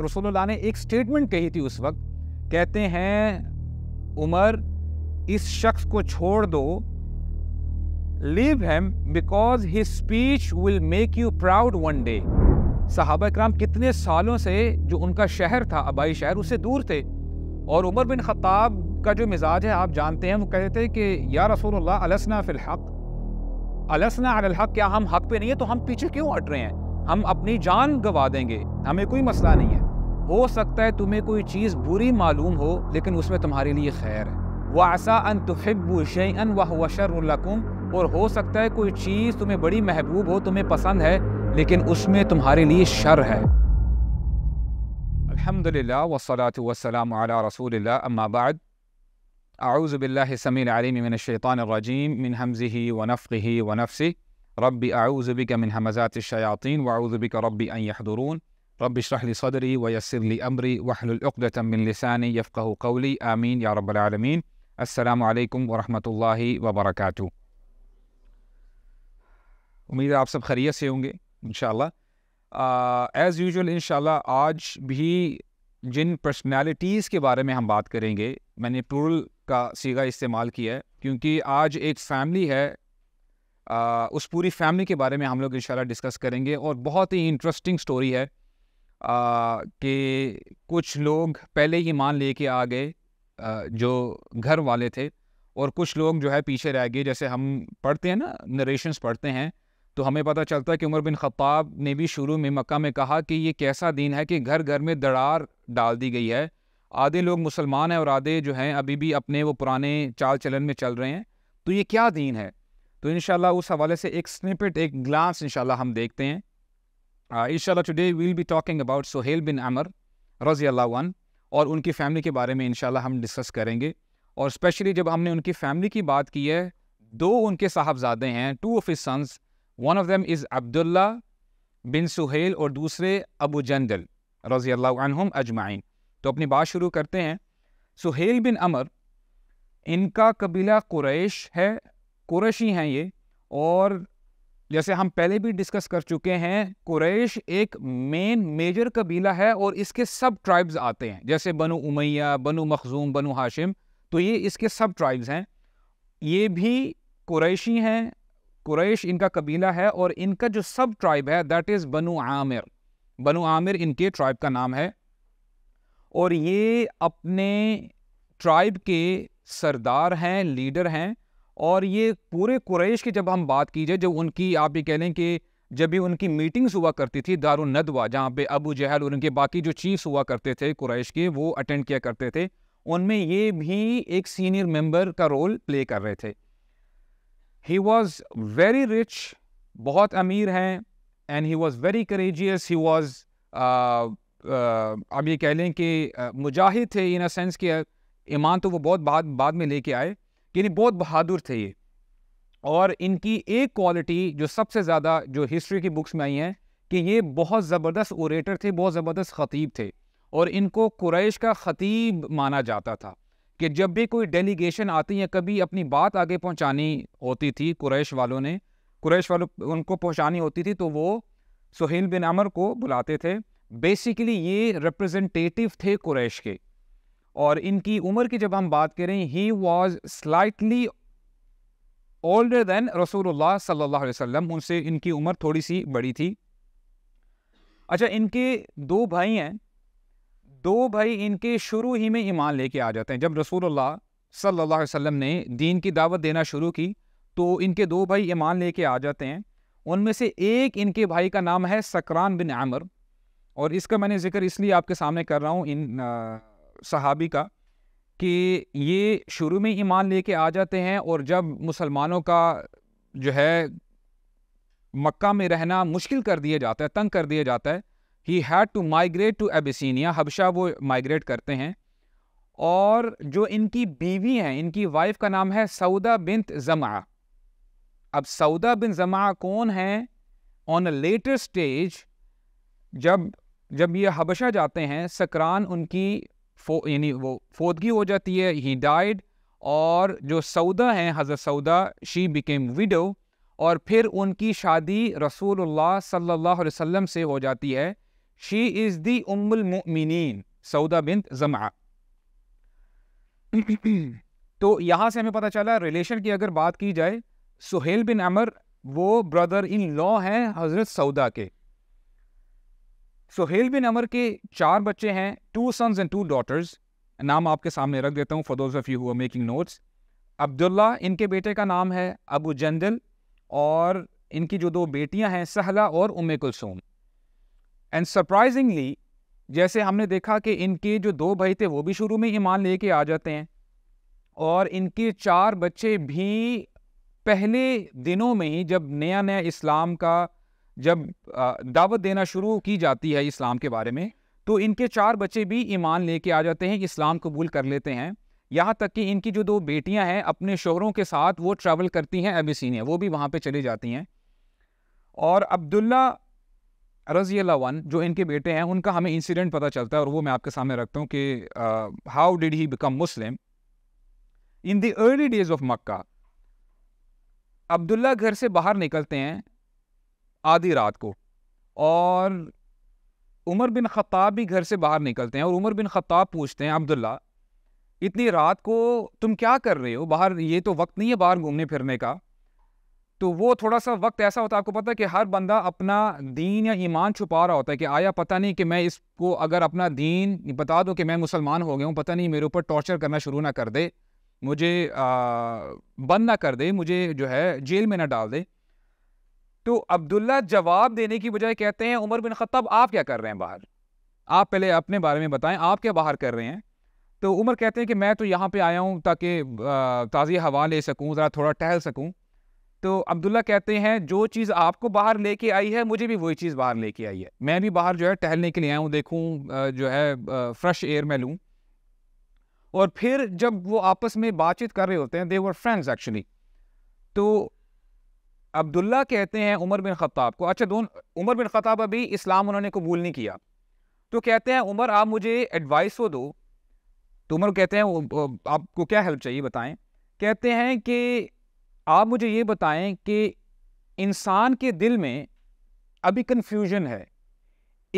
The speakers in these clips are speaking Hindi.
रसोल्ला ने एक स्टेटमेंट कही थी उस वक्त कहते हैं उमर इस शख्स को छोड़ दो leave him because his speech will make you proud one day साहबा कराम कितने सालों से जो उनका शहर था आबाई शहर उससे दूर थे और उमर बिन ख़त्ताब का जो मिजाज है आप जानते हैं वो कहते थे कि या रसूल अलसना हक अलसना अलहक क्या हम हक पे नहीं है तो हम पीछे क्यों हट रहे हैं हम अपनी जान गवा देंगे हमें कोई मसला नहीं है ہو سکتا ہے تمہیں کوئی چیز بری معلوم ہو لیکن اس میں تمہارے لیے خیر ہے وَعَسَا أَن تُحِبُّ شَيْئًا وَهُوَ شَرٌ لَكُمْ اور ہو سکتا ہے کوئی چیز تمہیں بڑی محبوب ہو تمہیں پسند ہے لیکن اس میں تمہارے لیے شر ہے الحمد لله والصلاة والسلام على رسول الله أما بعد أعوذ بالله السميع العليم من الشيطان الرجيم من همزه ونفقه ونفسه ربي أعوذ بك من همزات الشياطين وأعوذ بك ربي أن يحضرون رب اشرح لي صدري ويسر لي أمري واحلل عقدة من لساني يفقه قولي آمين يا رب العالمين السلام عليكم ورحمة الله وبركاته उम्मीद है आप सब खरीय से होंगे इन एज़ यूजल इन आज भी जिन पर्सनालिटीज़ के बारे में हम बात करेंगे मैंने प्लूरल का सीगा इस्तेमाल किया है क्योंकि आज एक फैमिली है आ, उस पूरी फैमिली के बारे में हम लोग इन डिस्कस करेंगे और बहुत ही इंटरेस्टिंग स्टोरी है कि कुछ लोग पहले ही मान ले के आ गए जो घर वाले थे और कुछ लोग जो है पीछे रह गए जैसे हम पढ़ते हैं ना नरेशन पढ़ते हैं तो हमें पता चलता है कि उमर बिन खत्ताब ने भी शुरू में मक्का में कहा कि ये कैसा दिन है कि घर घर में दरार डाल दी गई है आधे लोग मुसलमान हैं और आधे जो हैं अभी भी अपने वो पुराने चाल चलन में चल रहे हैं तो ये क्या दीन है तो इन उस हवाले से एक स्निपिट एक ग्लास इन हम देखते हैं Uh, इंशाल्लाह today will be talking about Suhail bin Amr रज़ी अल्लाह और उनकी फ़ैमिली के बारे में इंशाल्लाह हम डिस्कस करेंगे और स्पेशली जब हमने उनकी फ़ैमिली की बात की है दो उनके साहबजादे हैं two of his sons one of them is Abdullah bin Suhail और दूसरे अबू जंदल रज़ी अल्लाह अजमाइन तो अपनी बात शुरू करते हैं सुहेल बिन अमर इनका कबीला कुरैश है कुरैशी हैं ये और जैसे हम पहले भी डिस्कस कर चुके हैं कुरैश एक मेन मेजर कबीला है और इसके सब ट्राइब्स आते हैं जैसे बनु उमैया बनु मखजूम बनु हाशिम तो ये इसके सब ट्राइब्स हैं ये भी कुरैशी हैं कुरैश इनका कबीला है और इनका जो सब ट्राइब है that is Banu Amir Banu Amir इनके ट्राइब का नाम है और ये अपने ट्राइब के सरदार हैं लीडर हैं और ये पूरे कुरैश की जब हम बात कीजिए जब उनकी आप ये कह लें कि जब भी उनकी मीटिंग्स हुआ करती थी दारुल नदवा जहाँ पे अबू जहल और उनके बाकी जो चीफ्स हुआ करते थे कुरैश के वो अटेंड किया करते थे उनमें ये भी एक सीनियर मेंबर का रोल प्ले कर रहे थे ही वॉज वेरी रिच बहुत अमीर हैं and he was very courageous he was अब ये कह लें कि मुजाहिद थे इन अ सेंस कि ईमान तो वो बहुत बाद बाद में लेके आए यानी बहुत बहादुर थे ये और इनकी एक क्वालिटी जो सबसे ज़्यादा जो हिस्ट्री की बुक्स में आई हैं कि ये बहुत ज़बरदस्त ओरेटर थे बहुत ज़बरदस्त ख़तीब थे और इनको कुरैश का ख़तीब माना जाता था कि जब भी कोई डेलीगेशन आती या कभी अपनी बात आगे पहुंचानी होती थी कुरैश वालों ने कुरैश वालों उनको पहुंचानी होती थी तो वो सुहेल बिन अमर को बुलाते थे बेसिकली ये रिप्रेजेंटेटिव थे कुरैश के और इनकी उम्र की जब हम बात करें he was slightly older than रसूल सल्ला वसम उनसे इनकी उम्र थोड़ी सी बड़ी थी अच्छा इनके दो भाई हैं दो भाई इनके शुरू ही में ईमान लेके आ जाते हैं जब रसूल सल्ला वसम ने दीन की दावत देना शुरू की तो इनके दो भाई ईमान लेके आ जाते हैं उनमें से एक इनके भाई का नाम है सकरान बिन आमर और इसका मैंने ज़िक्र इसलिए आपके सामने कर रहा हूँ इन आ, सहाबी का कि ये शुरू में ईमान लेके आ जाते हैं और जब मुसलमानों का जो है मक्का में रहना मुश्किल कर दिया जाता है तंग कर दिया जाता है he had to migrate to Abyssinia हबशा वो माइग्रेट करते हैं और जो इनकी बीवी हैं इनकी वाइफ का नाम है सऊदा बिंत जमा अब सऊदा बिन जमा कौन है ऑन अ लेटर स्टेज जब जब ये हबशा जाते हैं सकरान उनकी फो यानी वो फोदगी हो जाती है ही डाइड और जो सऊदा हैं हज़रत सऊदा शी बिकेम विडो और फिर उनकी शादी रसूलुल्लाह सल्लल्लाहु अलैहि वसल्लम से हो जाती है शी इज़ दी उम्मुल मुमिनीन सऊदा बिन जमा तो यहाँ से हमें पता चला रिलेशन की अगर बात की जाए सुहेल बिन अमर वो ब्रदर इन लॉ हैं हज़रत सऊदा के सोहेल बिन अमर के चार बच्चे हैं two sons and two daughters नाम आपके सामने रख देता हूँ for those of you who are making notes Abdullah इनके बेटे का नाम है अबू जंदल और इनकी जो दो बेटियाँ हैं सहला और उमे कुलसूम एंड सरप्राइजिंगली जैसे हमने देखा कि इनके जो दो भाई थे वो भी शुरू में ईमान लेके आ जाते हैं और इनके चार बच्चे भी पहले दिनों में ही जब नया नया इस्लाम का जब दावत देना शुरू की जाती है इस्लाम के बारे में तो इनके चार बच्चे भी ईमान लेके आ जाते हैं इस्लाम कबूल कर लेते हैं यहाँ तक कि इनकी जो दो बेटियाँ हैं अपने शोहरों के साथ वो ट्रैवल करती हैं एबिसिनिया वो भी वहाँ पर चली जाती हैं और अब्दुल्ला रजी वन जो इनके बेटे हैं उनका हमें इंसिडेंट पता चलता है और वो मैं आपके सामने रखता हूँ कि how did he become Muslim in the early days of Mecca Abdullah घर से बाहर निकलते हैं आधी रात को और उमर बिन खताब भी घर से बाहर निकलते हैं और उमर बिन खताब पूछते हैं अब्दुल्ला इतनी रात को तुम क्या कर रहे हो बाहर ये तो वक्त नहीं है बाहर घूमने फिरने का तो वो थोड़ा सा वक्त ऐसा होता है आपको पता है कि हर बंदा अपना दीन या ईमान छुपा रहा होता है कि आया पता नहीं कि मैं इसको अगर अपना दीन बता दो कि मैं मुसलमान हो गया हूँ पता नहीं मेरे ऊपर टॉर्चर करना शुरू ना कर दे मुझे बंद ना कर दे मुझे जो है जेल में ना डाल दे तो अब्दुल्ला जवाब देने की बजाय कहते हैं उमर बिन खत्ताब आप क्या कर रहे हैं बाहर आप पहले अपने बारे में बताएं आप क्या बाहर कर रहे हैं तो उमर कहते हैं कि मैं तो यहाँ पे आया हूँ ताकि ताज़ी हवा ले सकूँ ज़रा थोड़ा टहल सकूँ तो अब्दुल्ला कहते हैं जो चीज़ आपको बाहर लेके आई है मुझे भी वही चीज़ बाहर लेके आई है मैं भी बाहर जो है टहलने के लिए आया हूँ देखूँ जो है फ्रेश एयर में लूँ और फिर जब वो आपस में बातचीत कर रहे होते हैं दे वर फ्रेंड्स एक्चुअली तो अब्दुल्ला कहते हैं उमर बिन खताब को अच्छा दोनों उमर बिन खताब अभी इस्लाम उन्होंने कबूल नहीं किया तो कहते हैं उमर आप मुझे एडवाइस वो तो दो तो उमर कहते हैं आपको क्या हेल्प चाहिए बताएं कहते हैं कि आप मुझे ये बताएं कि इंसान के दिल में अभी कन्फ्यूजन है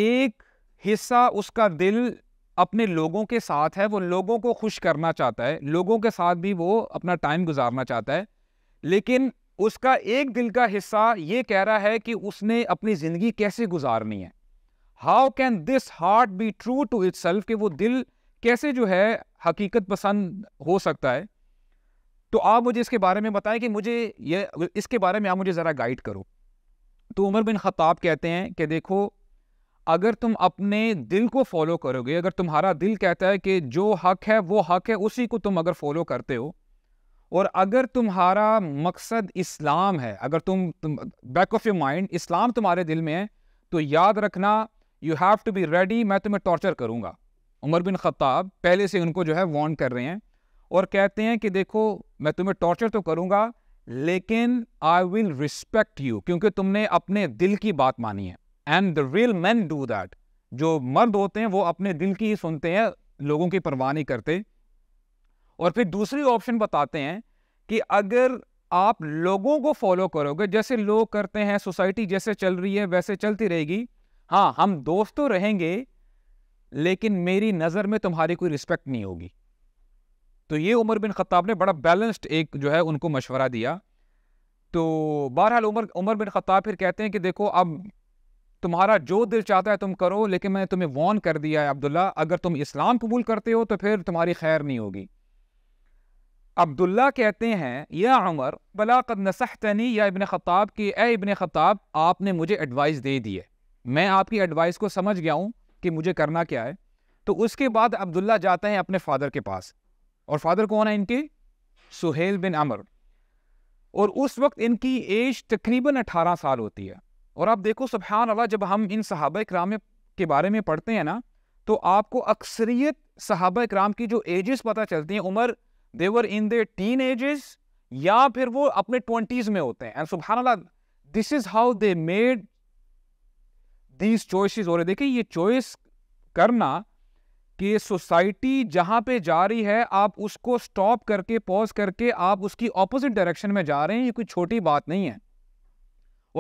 एक हिस्सा उसका दिल अपने लोगों के साथ है वो लोगों को खुश करना चाहता है लोगों के साथ भी वो अपना टाइम गुजारना चाहता है लेकिन उसका एक दिल का हिस्सा ये कह रहा है कि उसने अपनी ज़िंदगी कैसे गुजारनी है how can this heart be true to itself कि वो दिल कैसे जो है हकीकत पसंद हो सकता है तो आप मुझे इसके बारे में बताएं कि मुझे ये इसके बारे में आप मुझे ज़रा गाइड करो तो उमर बिन ख़ताब कहते हैं कि देखो अगर तुम अपने दिल को फॉलो करोगे अगर तुम्हारा दिल कहता है कि जो हक है वो हक है उसी को तुम अगर फॉलो करते हो और अगर तुम्हारा मकसद इस्लाम है अगर तुम, बैक ऑफ योर माइंड इस्लाम तुम्हारे दिल में है तो याद रखना you have to be ready मैं तुम्हें टॉर्चर करूँगा उमर बिन ख़त्ताब पहले से उनको जो है वॉन्ट कर रहे हैं और कहते हैं कि देखो मैं तुम्हें टॉर्चर तो करूँगा लेकिन आई विल रिस्पेक्ट यू क्योंकि तुमने अपने दिल की बात मानी है and the real man do that जो मर्द होते हैं वो अपने दिल की ही सुनते हैं लोगों की परवाह नहीं करते और फिर दूसरी ऑप्शन बताते हैं कि अगर आप लोगों को फॉलो करोगे जैसे लोग करते हैं सोसाइटी जैसे चल रही है वैसे चलती रहेगी हाँ हम दोस्त तो रहेंगे लेकिन मेरी नज़र में तुम्हारी कोई रिस्पेक्ट नहीं होगी तो ये उमर बिन खत्ताब ने बड़ा बैलेंस्ड एक जो है उनको मशवरा दिया तो बहरहाल उमर उमर बिन खत्ताब फिर कहते हैं कि देखो अब तुम्हारा जो दिल चाहता है तुम करो लेकिन मैंने तुम्हें वॉन कर दिया है अब्दुल्ला अगर तुम इस्लाम कबूल करते हो तो फिर तुम्हारी खैर नहीं होगी अब्दुल्ला कहते हैं या उमर बलाकद नसहतनी या इबन ख़ताब कि ए इबन ख़ताब आपने मुझे एडवाइस दे दी है मैं आपकी एडवाइस को समझ गया हूँ कि मुझे करना क्या है तो उसके बाद अब्दुल्ला जाते हैं अपने फादर के पास और फादर कौन है इनके सुहेल बिन अमर और उस वक्त इनकी एज तकरीबन अठारह साल होती है और आप देखो सुबहान अल्लाह जब हम इन सहाबा कराम के बारे में पढ़ते हैं ना तो आपको अक्सरियत सहाबा कराम की जो एजेस पता चलती हैं उम्र देवर इन दे टीन एजेस या फिर वो अपने ट्वेंटीज में होते हैं एंड सुबह this is how they made these choices और देखिए ये चॉइस करना कि सोसाइटी जहां पे जा रही है आप उसको स्टॉप करके पॉज करके आप उसकी ऑपोजिट डायरेक्शन में जा रहे हैं ये कोई छोटी बात नहीं है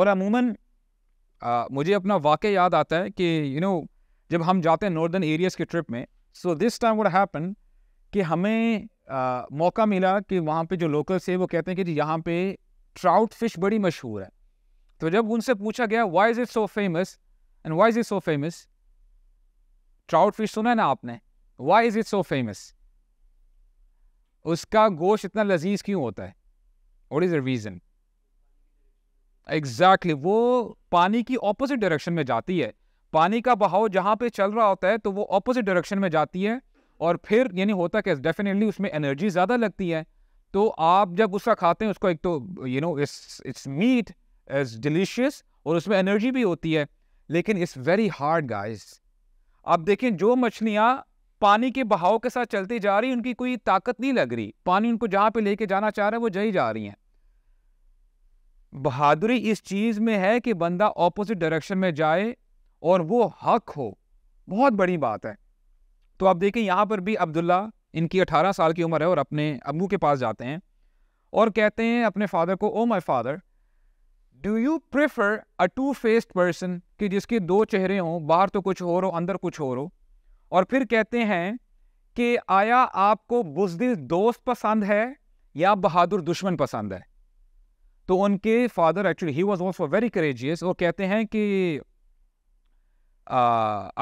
और अमूमन मुझे अपना वाक़ याद आता है कि यू you नो know, जब हम जाते हैं नॉर्दर्न एरियाज़ के ट्रिप में so this time would happen कि हमें आ, मौका मिला कि वहाँ पे जो लोकल्स थे वो कहते हैं कि जी यहाँ पे ट्राउट फिश बड़ी मशहूर है तो जब उनसे पूछा गया why is it so famous and why is it so famous trout fish सुना है ना आपने why is it so famous उसका गोश्त इतना लजीज क्यों होता है what is the reason exactly वो पानी की ऑपोजिट डायरेक्शन में जाती है पानी का बहाव जहाँ पे चल रहा होता है तो वो ऑपोजिट डायरेक्शन में जाती है और फिर यानी होता क्या डेफिनेटली उसमें एनर्जी ज़्यादा लगती है तो आप जब उसका खाते हैं उसको एक तो you know it's it's meat is delicious और उसमें एनर्जी भी होती है लेकिन इट्स वेरी हार्ड गाइस आप देखें जो मछलियाँ पानी के बहाव के साथ चलती जा रही उनकी कोई ताकत नहीं लग रही पानी उनको जहाँ पे लेके जाना चाह रहा है वो जही जा रही हैं बहादुरी इस चीज़ में है कि बंदा ऑपोजिट डायरेक्शन में जाए और वो हक हो बहुत बड़ी बात है तो आप देखें यहाँ पर भी अब्दुल्ला इनकी 18 साल की उम्र है और अपने अबू के पास जाते हैं और कहते हैं अपने फादर को oh my father do you prefer a two faced person कि जिसके दो चेहरे हों बाहर तो कुछ और हो अंदर कुछ और हो और फिर कहते हैं कि आया आपको बुजदिल दोस्त पसंद है या बहादुर दुश्मन पसंद है तो उनके father actually he was also very courageous वो कहते हैं कि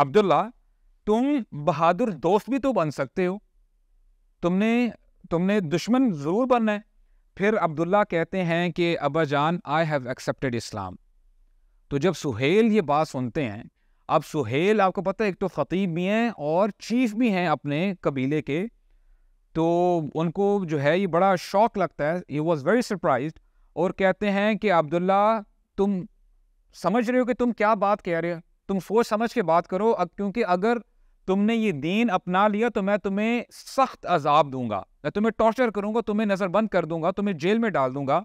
अब्दुल्ला तुम बहादुर दोस्त भी तो बन सकते हो तुमने तुमने दुश्मन ज़रूर बनना है फिर अब्दुल्ला कहते हैं कि अबा जान आई हैव एक्सेप्टेड इस्लाम तो जब सुहेल ये बात सुनते हैं अब सुहेल आपको पता है एक तो ख़तीब भी हैं और चीफ भी हैं अपने कबीले के तो उनको जो है ये बड़ा शौक लगता है ही वॉज़ वेरी सरप्राइज और कहते हैं कि अब्दुल्ला तुम समझ रहे हो कि तुम क्या बात कह रहे हो तुम सोच समझ के बात करो अब क्योंकि अगर तुमने ये दीन अपना लिया तो मैं तुम्हें सख्त अजाब दूंगा मैं तुम्हें टॉर्चर करूंगा तुम्हें नज़रबंद कर दूंगा तुम्हें जेल में डाल दूंगा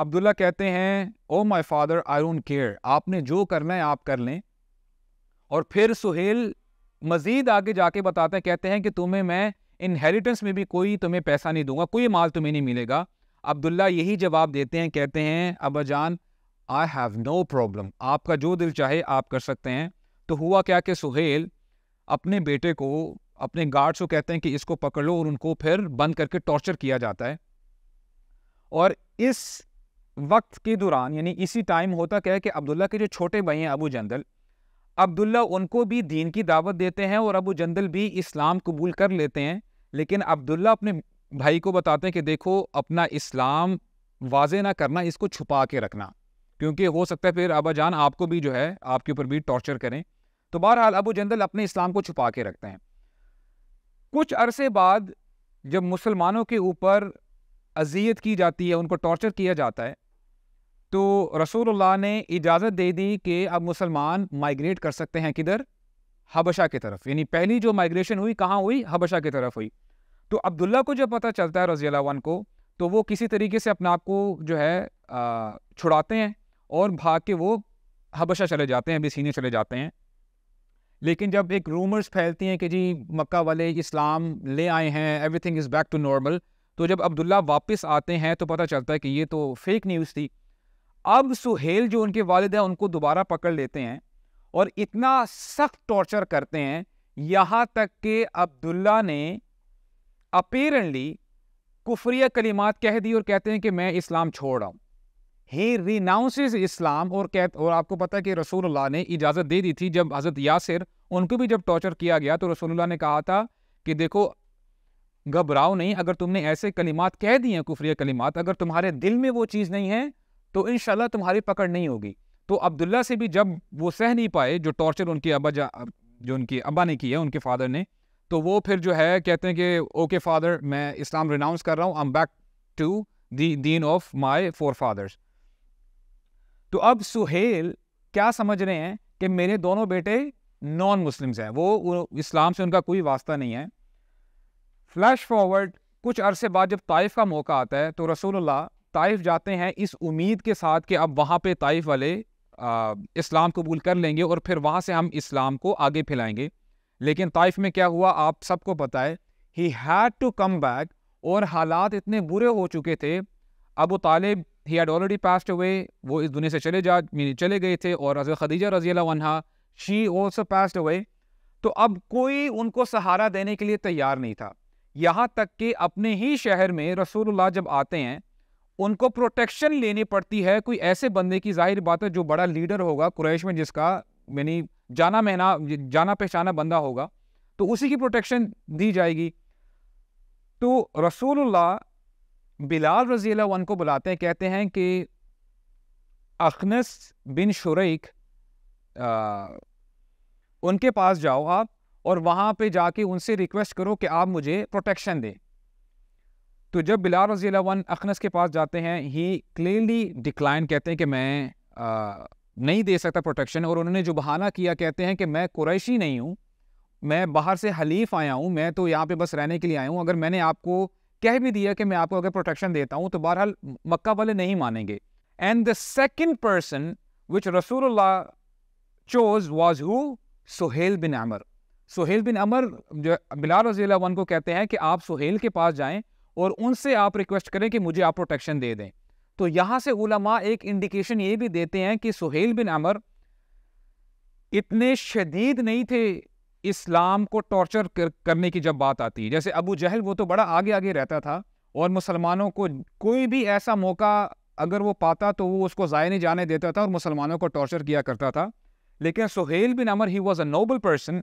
अब्दुल्ला कहते हैं oh my father I don't care आपने जो करना है आप कर लें और फिर सुहेल मज़ीद आगे जाके बताते हैं कहते हैं कि तुम्हें मैं इनहेरिटेंस में भी कोई तुम्हें पैसा नहीं दूंगा कोई माल तुम्हें नहीं मिलेगा अब्दुल्ला यही जवाब देते हैं कहते हैं अबाजान आई हैव नो प्रॉब्लम आपका जो दिल चाहे आप कर सकते हैं तो हुआ क्या कि सुहेल अपने बेटे को अपने गार्ड्स को कहते हैं कि इसको पकड़ लो और उनको फिर बंद करके टॉर्चर किया जाता है और इस वक्त के दौरान यानी इसी टाइम होता क्या है कि अब्दुल्ला के जो छोटे भाई हैं अबू जंदल अब्दुल्ला उनको भी दीन की दावत देते हैं और अबू जंदल भी इस्लाम कबूल कर लेते हैं लेकिन अब्दुल्ला अपने भाई को बताते हैं कि देखो अपना इस्लाम वाजे ना करना इसको छुपा के रखना क्योंकि हो सकता है फिर अबाजान आपको भी जो है आपके ऊपर भी टॉर्चर करें तो बहरहाल अबू जंदल अपने इस्लाम को छुपा के रखते हैं कुछ अरसे बाद जब मुसलमानों के ऊपर अजियत की जाती है उनको टॉर्चर किया जाता है तो रसूलुल्लाह ने इजाज़त दे दी कि अब मुसलमान माइग्रेट कर सकते हैं किधर हबशा की तरफ यानी पहली जो माइग्रेशन हुई कहाँ हुई हबशा की तरफ हुई तो अब्दुल्ला को जब पता चलता है रजी को तो वो किसी तरीके से अपने आप को जो है छुड़ाते हैं और भाग के वो हबशा चले जाते हैं अभी सीने चले जाते हैं लेकिन जब एक रूमर्स फैलती हैं कि जी मक्का वाले इस्लाम ले आए हैं everything is back to normal तो जब अब्दुल्ला वापस आते हैं तो पता चलता है कि ये तो फेक न्यूज़ थी अब सुहेल जो उनके वालद हैं उनको दोबारा पकड़ लेते हैं और इतना सख्त टॉर्चर करते हैं यहाँ तक कि अब्दुल्ला ने अपेरेंटली कुफरिया कलीमात कह दी और कहते हैं कि मैं इस्लाम छोड़ रहा हूँ ही रिनाउंसेज इस्लाम और कह और आपको पता है कि रसूलुल्लाह ने इजाज़त दे दी थी जब हज़रत यासिर उनको भी जब टॉर्चर किया गया तो रसूलुल्लाह ने कहा था कि देखो घबराओ नहीं अगर तुमने ऐसे कलिमात कह दिए हैं कुफरिया कलिमात अगर तुम्हारे दिल में वो चीज़ नहीं है तो इन तुम्हारी पकड़ नहीं होगी तो अब्दुल्ला से भी जब वो सह नहीं पाए जो टॉर्चर उनके अबा जा जो उनके अबा ने किया उनके फादर ने तो वो फिर जो है कहते हैं कि ओके फादर मैं इस्लाम रिनाउंस कर रहा हूँ I am back to the दीन ऑफ माई फोर फादर्स तो अब सुहेल क्या समझ रहे हैं कि मेरे दोनों बेटे नॉन मुस्लिम्स हैं वो इस्लाम से उनका कोई वास्ता नहीं है फ्लैश फॉरवर्ड कुछ अरसे बाद जब ताइफ का मौका आता है तो रसूलुल्लाह ताइफ जाते हैं इस उम्मीद के साथ कि अब वहाँ पे ताइफ वाले आ, इस्लाम कबूल कर लेंगे और फिर वहाँ से हम इस्लाम को आगे फैलाएंगे लेकिन ताइफ में क्या हुआ आप सबको पता है he had to come back और हालात इतने बुरे हो चुके थे Abu Talib he had already passed away वो इस दुनिया से चले जा चले गए थे और हज़रत खदीजा रजी अनहा शी ऑल्सो पास्ट अवे तो अब कोई उनको सहारा देने के लिए तैयार नहीं था यहाँ तक कि अपने ही शहर में रसूलुल्लाह जब आते हैं उनको प्रोटेक्शन लेनी पड़ती है कोई ऐसे बंदे की जाहिर बात है जो बड़ा लीडर होगा कुरैश में जिसका यानी जाना महना जाना पहचाना बंदा होगा तो उसी की प्रोटेक्शन दी जाएगी तो रसूलुल्लाह बिलाल रज़ी वन को बुलाते हैं कहते हैं कि अखनस बिन शुरैक उनके पास जाओ आप और वहाँ पे जाके उनसे रिक्वेस्ट करो कि आप मुझे प्रोटेक्शन दें तो जब बिलाल रजी वन अखनस के पास जाते हैं ही क्लियरली डिक्लाइन कहते हैं कि मैं आ, नहीं दे सकता प्रोटेक्शन और उन्होंने जो बहाना किया कहते हैं कि मैं कुरैशी नहीं हूँ मैं बाहर से हलीफ आया हूँ मैं तो यहाँ पे बस रहने के लिए आया हूँ अगर मैंने आपको कह भी दिया कि मैं आपको अगर प्रोटेक्शन देता हूं तो बहरहाल मक्का वाले नहीं मानेंगे and the second person which रसूल chose was who Suhail bin Amr Suhail bin Amr जो बिलाल रजी को कहते हैं कि आप सुहेल के पास जाएं और उनसे आप रिक्वेस्ट करें कि मुझे आप प्रोटेक्शन दे दें तो यहां से उलमा एक इंडिकेशन ये भी देते हैं कि सुहेल बिन अमर इतने शदीद नहीं थे इस्लाम को टॉर्चर कर, करने की जब बात आती है जैसे अबू जहल वो तो बड़ा आगे आगे रहता था और मुसलमानों को कोई भी ऐसा मौका अगर वो पाता तो वो उसको ज़ाय नहीं जाने देता था और मुसलमानों को टॉर्चर किया करता था लेकिन Suhail bin Amr he was a noble person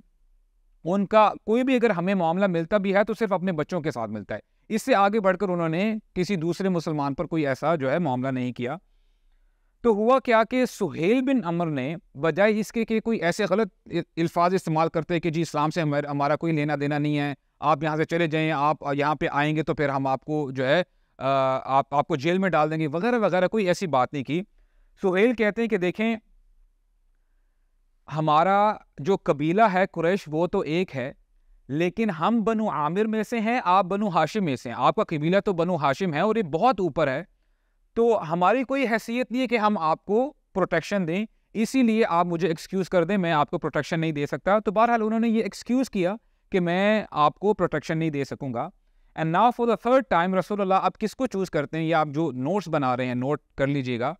उनका कोई भी अगर हमें मामला मिलता भी है तो सिर्फ अपने बच्चों के साथ मिलता है इससे आगे बढ़कर उन्होंने किसी दूसरे मुसलमान पर कोई ऐसा जो है मामला नहीं किया तो हुआ क्या कि सुहेल बिन अमर ने बजाय इसके कि कोई ऐसे गलत अल्फाज इस्तेमाल करते कि जी इस्लाम से हमारा हमारा कोई लेना देना नहीं है आप यहाँ से चले जाएँ आप यहाँ पे आएंगे तो फिर हम आपको जो है आ, आप आपको जेल में डाल देंगे वगैरह वगैरह कोई ऐसी बात नहीं की सुहेल कहते हैं कि देखें हमारा जो कबीला है कुरैश वो तो एक है लेकिन हम बनु आमिर में से हैं आप बनु हाशिम में से हैं आपका कबीला तो बनु हाशिम है और ये बहुत ऊपर है तो हमारी कोई हैसियत नहीं है कि हम आपको प्रोटेक्शन दें इसीलिए आप मुझे एक्सक्यूज़ कर दें मैं आपको प्रोटेक्शन नहीं दे सकता तो बहरहाल उन्होंने ये एक्सक्यूज़ किया कि मैं आपको प्रोटेक्शन नहीं दे सकूँगा and now for the third time रसोल्ला आप किसको चूज़ करते हैं या आप जो नोट्स बना रहे हैं नोट कर लीजिएगा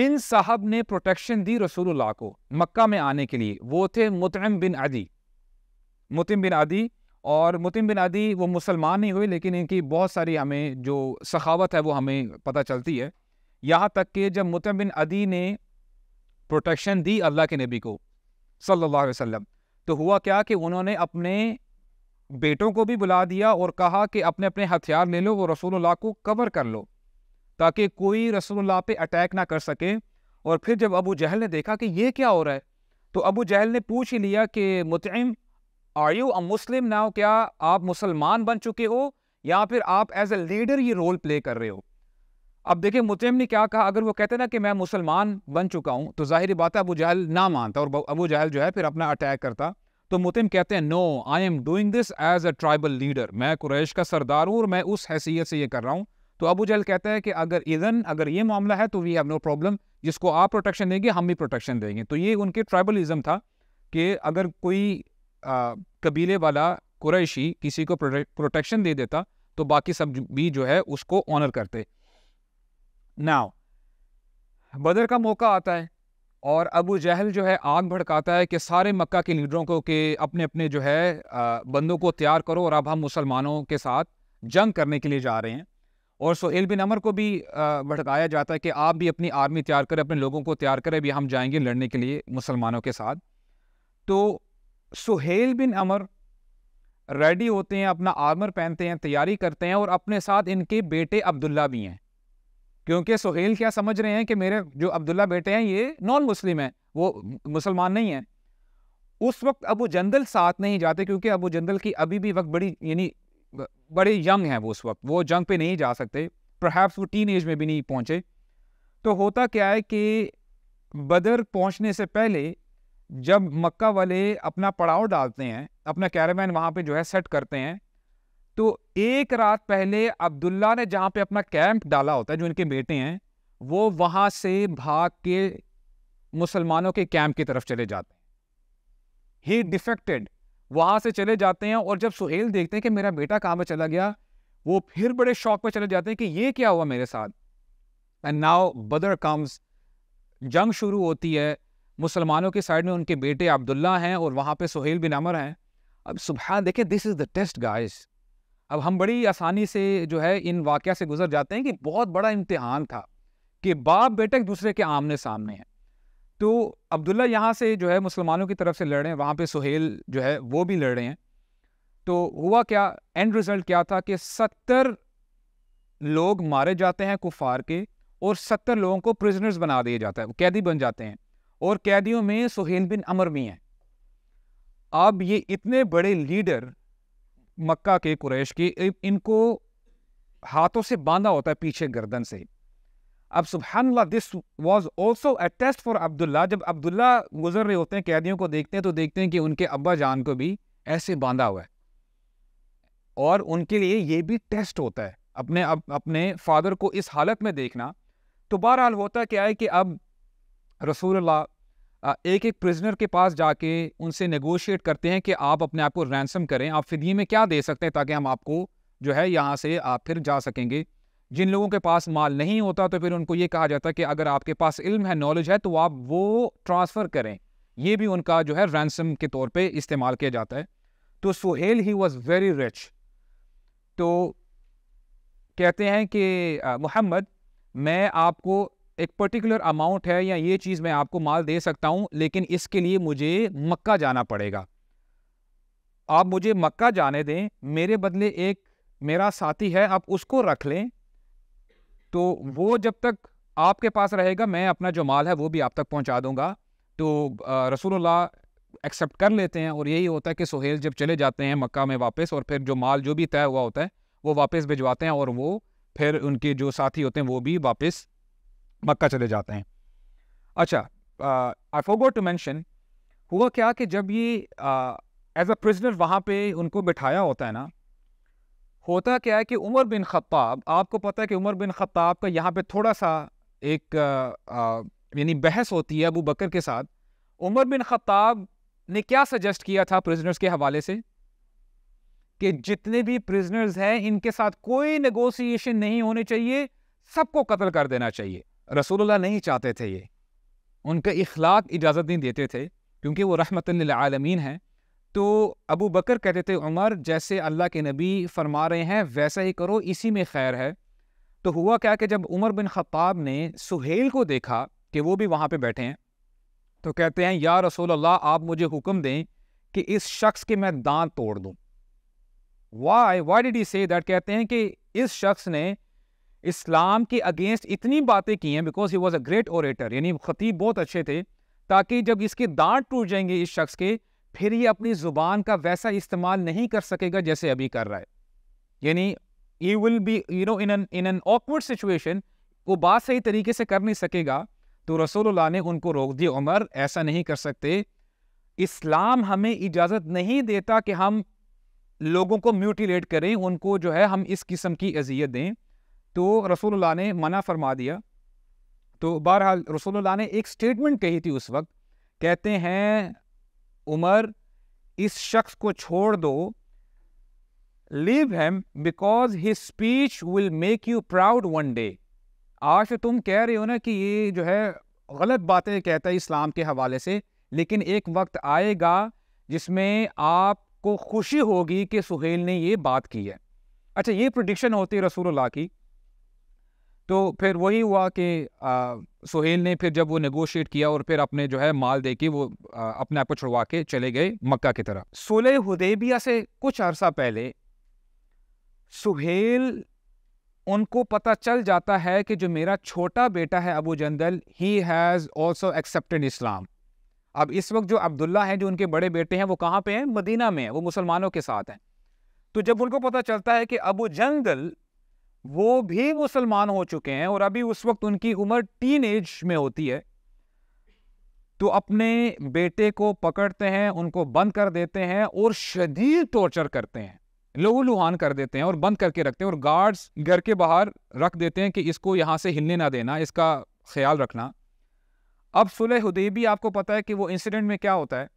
जिन साहब ने प्रोटेक्शन दी रसूलुल्लाह को मक्का में आने के लिए वो थे मुतम बिन आदि मुतम बिन आदि और मुतिम बिन आदि वो मुसलमान नहीं हुए लेकिन इनकी बहुत सारी हमें जो सखावत है वो हमें पता चलती है यहाँ तक कि जब मुतिम बिन अदी ने प्रोटेक्शन दी अल्लाह के नबी को सल्लल्लाहु अलैहि वसल्लम तो हुआ क्या कि उन्होंने अपने बेटों को भी बुला दिया और कहा कि अपने अपने हथियार ले लो वो रसूलुल्लाह को कवर कर लो ताकि कोई रसूलुल्लाह पे अटैक ना कर सके और फिर जब अबू जहल ने देखा कि ये क्या हो रहा है तो अबू जहल ने पूछ ही लिया कि Mutim are you a Muslim now क्या आप मुसलमान बन चुके हो या फिर आप एज ए लीडर ये रोल प्ले कर रहे हो अब देखिए मुतम ने क्या कहा अगर वो कहते ना कि मैं मुसलमान बन चुका हूँ तो जाहिर बात है अबू जहल ना मानता और अबू जहल जो है फिर अपना अटैक करता तो मुतम कहते हैं no I am doing this as a tribal leader मैं कुरैश का सरदार हूँ और मैं उस हैसियत से ये कर रहा हूँ तो अबू जहल कहते हैं कि अगर इधन अगर ये मामला है तो वी हैव नो प्रॉब्लम जिसको आप प्रोटेक्शन देंगे हम भी प्रोटेक्शन देंगे तो ये उनके ट्राइबलिज्म था कि अगर कोई कबीले वाला कुरैशी किसी को प्रोटेक्शन दे देता तो बाकी सब भी जो है उसको ऑनर करते नाव बदर का मौका आता है और अबू जहल जो है आग भड़काता है कि सारे मक्का के लीडरों को के अपने अपने जो है बंदों को तैयार करो और अब हम मुसलमानों के साथ जंग करने के लिए जा रहे हैं और सोहेल बिन अमर को भी भड़काया जाता है कि आप भी अपनी आर्मी तैयार करें अपने लोगों को तैयार करें भी हम जाएंगे लड़ने के लिए मुसलमानों के साथ तो सुहेल बिन अमर रेडी होते हैं अपना आर्मर पहनते हैं तैयारी करते हैं और अपने साथ इनके बेटे अब्दुल्ला भी हैं क्योंकि सुहेल क्या समझ रहे हैं कि मेरे जो अब्दुल्ला बेटे हैं ये नॉन मुस्लिम हैं वो मुसलमान नहीं हैं उस वक्त अबू जंदल साथ नहीं जाते क्योंकि अबू जंदल की अभी भी वक्त बड़ी यानी बड़े यंग हैं वो उस वक्त वो जंग पे नहीं जा सकते प्रहैप्स वो टीन एज में भी नहीं पहुँचे तो होता क्या है कि बदर पहुँचने से पहले जब मक्का वाले अपना पड़ाव डालते हैं अपना कैरावैन वहाँ पे जो है सेट करते हैं तो एक रात पहले अब्दुल्ला ने जहाँ पे अपना कैंप डाला होता है जो इनके बेटे हैं वो वहाँ से भाग के मुसलमानों के कैंप की तरफ चले जाते हैं ही डिफेक्टेड वहाँ से चले जाते हैं और जब सुहेल देखते हैं कि मेरा बेटा कहाँ पर चला गया वो फिर बड़े शौक पर चले जाते हैं कि ये क्या हुआ मेरे साथ एंड नाउ बदर कम्स जंग शुरू होती है मुसलमानों की साइड में उनके बेटे अब्दुल्ला हैं और वहाँ पे सुहेल बिन अमर हैं अब सुबह देखे this is the test guys अब हम बड़ी आसानी से जो है इन वाक़ से गुजर जाते हैं कि बहुत बड़ा इम्तहान था कि बाप बेटे एक दूसरे के आमने सामने हैं तो अब्दुल्ला यहाँ से जो है मुसलमानों की तरफ से लड़ रहे हैं वहाँ पर सुहेल जो है वो भी लड़ रहे हैं तो हुआ क्या एंड रिज़ल्ट क्या था कि सत्तर लोग मारे जाते हैं कुफार के और सत्तर लोगों को प्रिजनर्स बना दिए जाता है कैदी बन जाते हैं और कैदियों में सुहेल बिन अमर भी हैं अब ये इतने बड़े लीडर मक्का के कुरैश के इनको हाथों से बांधा होता है पीछे गर्दन से अब सुबहानल्ला this was also a test for Abdullah जब अब्दुल्ला गुजर रहे होते हैं कैदियों को देखते हैं तो देखते हैं कि उनके अब्बा जान को भी ऐसे बांधा हुआ है और उनके लिए ये भी टेस्ट होता है अपने अब अपने फादर को इस हालत में देखना तो बहरहाल होता क्या है कि अब रसूलुल्लाह एक एक प्रिजनर के पास जाके उनसे नेगोशिएट करते हैं कि आप अपने आप को रैंसम करें आप फिदी में क्या दे सकते हैं ताकि हम आपको जो है यहाँ से आप फिर जा सकेंगे जिन लोगों के पास माल नहीं होता तो फिर उनको ये कहा जाता है कि अगर आपके पास इल्म है नॉलेज है तो आप वो ट्रांसफ़र करें ये भी उनका जो है रैनसम के तौर पर इस्तेमाल किया जाता है तो Suhail he was very rich तो कहते हैं कि मोहम्मद मैं आपको एक पर्टिकुलर अमाउंट है या ये चीज़ मैं आपको माल दे सकता हूँ लेकिन इसके लिए मुझे मक्का जाना पड़ेगा आप मुझे मक्का जाने दें मेरे बदले एक मेरा साथी है आप उसको रख लें तो वो जब तक आपके पास रहेगा मैं अपना जो माल है वो भी आप तक पहुंचा दूंगा तो रसूलुल्लाह एक्सेप्ट कर लेते हैं और यही होता है कि सुहेल जब चले जाते हैं मक्का में वापस और फिर जो माल जो भी तय हुआ होता है वो वापस भिजवाते हैं और वो फिर उनके जो साथी होते हैं वो भी वापस मक्का चले जाते हैं अच्छा आई फोगो टू मैंशन हुआ क्या कि जब ये एज अ प्रिजनर वहाँ पे उनको बिठाया होता है ना होता क्या है कि उमर बिन खत्ताब आपको पता है कि उमर बिन खत्ताब का यहाँ पे थोड़ा सा एक यानी बहस होती है अबू बकर के साथ उमर बिन खत्ताब ने क्या सजेस्ट किया था प्रिजनर्स के हवाले से कि जितने भी प्रिजनर्स हैं इनके साथ कोई नेगोशिएशन नहीं होने चाहिए सबको कत्ल कर देना चाहिए रसूलुल्लाह नहीं चाहते थे ये उनके इखलाक इजाज़त नहीं देते थे क्योंकि वो रहमत आलमीन हैं तो अबू बकर कहते थे उमर जैसे अल्लाह के नबी फरमा रहे हैं वैसा ही करो इसी में खैर है तो हुआ क्या कि जब उमर बिन ख़त्ताब ने सुहेल को देखा कि वो भी वहाँ पर बैठे हैं तो कहते हैं या रसूल अल्लाह आप मुझे हुक्म दें कि इस शख्स के मैं दांत तोड़ दूँ why why did you say that कहते हैं कि इस शख्स ने इस्लाम के अगेंस्ट इतनी बातें की हैं because he was a great orator यानी खतीब बहुत अच्छे थे ताकि जब इसके दांत टूट जाएंगे इस शख्स के फिर ये अपनी ज़ुबान का वैसा इस्तेमाल नहीं कर सकेगा जैसे अभी कर रहा है यानी he will be you know in in an awkward situation वो बात सही तरीके से कर नहीं सकेगा तो रसोल्ला ने उनको रोक दिया उमर ऐसा नहीं कर सकते इस्लाम हमें इजाज़त नहीं देता कि हम लोगों को म्यूटिलेट करें उनको जो है हम इस किस्म की अजियत दें तो रसूलुल्लाह ने मना फरमा दिया तो बहरहाल रसूलुल्लाह ने एक स्टेटमेंट कही थी उस वक्त कहते हैं उमर इस शख्स को छोड़ दो leave him because his speech will make you proud one day आज तो तुम कह रहे हो ना कि ये जो है गलत बातें कहता है इस्लाम के हवाले से लेकिन एक वक्त आएगा जिसमें आपको खुशी होगी कि सुहेल ने ये बात की है अच्छा ये प्रोडिक्शन होती है रसूलुल्लाह की तो फिर वही हुआ कि सोहेल सुहेल ने फिर जब वो नेगोशिएट किया और फिर अपने जो है माल दे के वो आ, अपने आप को छुड़वा के चले गए मक्का की तरफ सोलह हुदेबिया से कुछ अरसा पहले सुहेल उनको पता चल जाता है कि जो मेरा छोटा बेटा है Abu Jandal he has also accepted Islam अब इस वक्त जो अब्दुल्ला हैं जो उनके बड़े बेटे हैं वो कहाँ पे हैं मदीना में है वो मुसलमानों के साथ हैं तो जब उनको पता चलता है कि अबू जंदल वो भी मुसलमान हो चुके हैं और अभी उस वक्त उनकी उम्र टीन एज में होती है तो अपने बेटे को पकड़ते हैं उनको बंद कर देते हैं और शदीद टॉर्चर करते हैं लोहू लुहान कर देते हैं और बंद करके रखते हैं और गार्ड्स घर के बाहर रख देते हैं कि इसको यहाँ से हिलने ना देना इसका ख्याल रखना अब सुलह भी आपको पता है कि वो इंसिडेंट में क्या होता है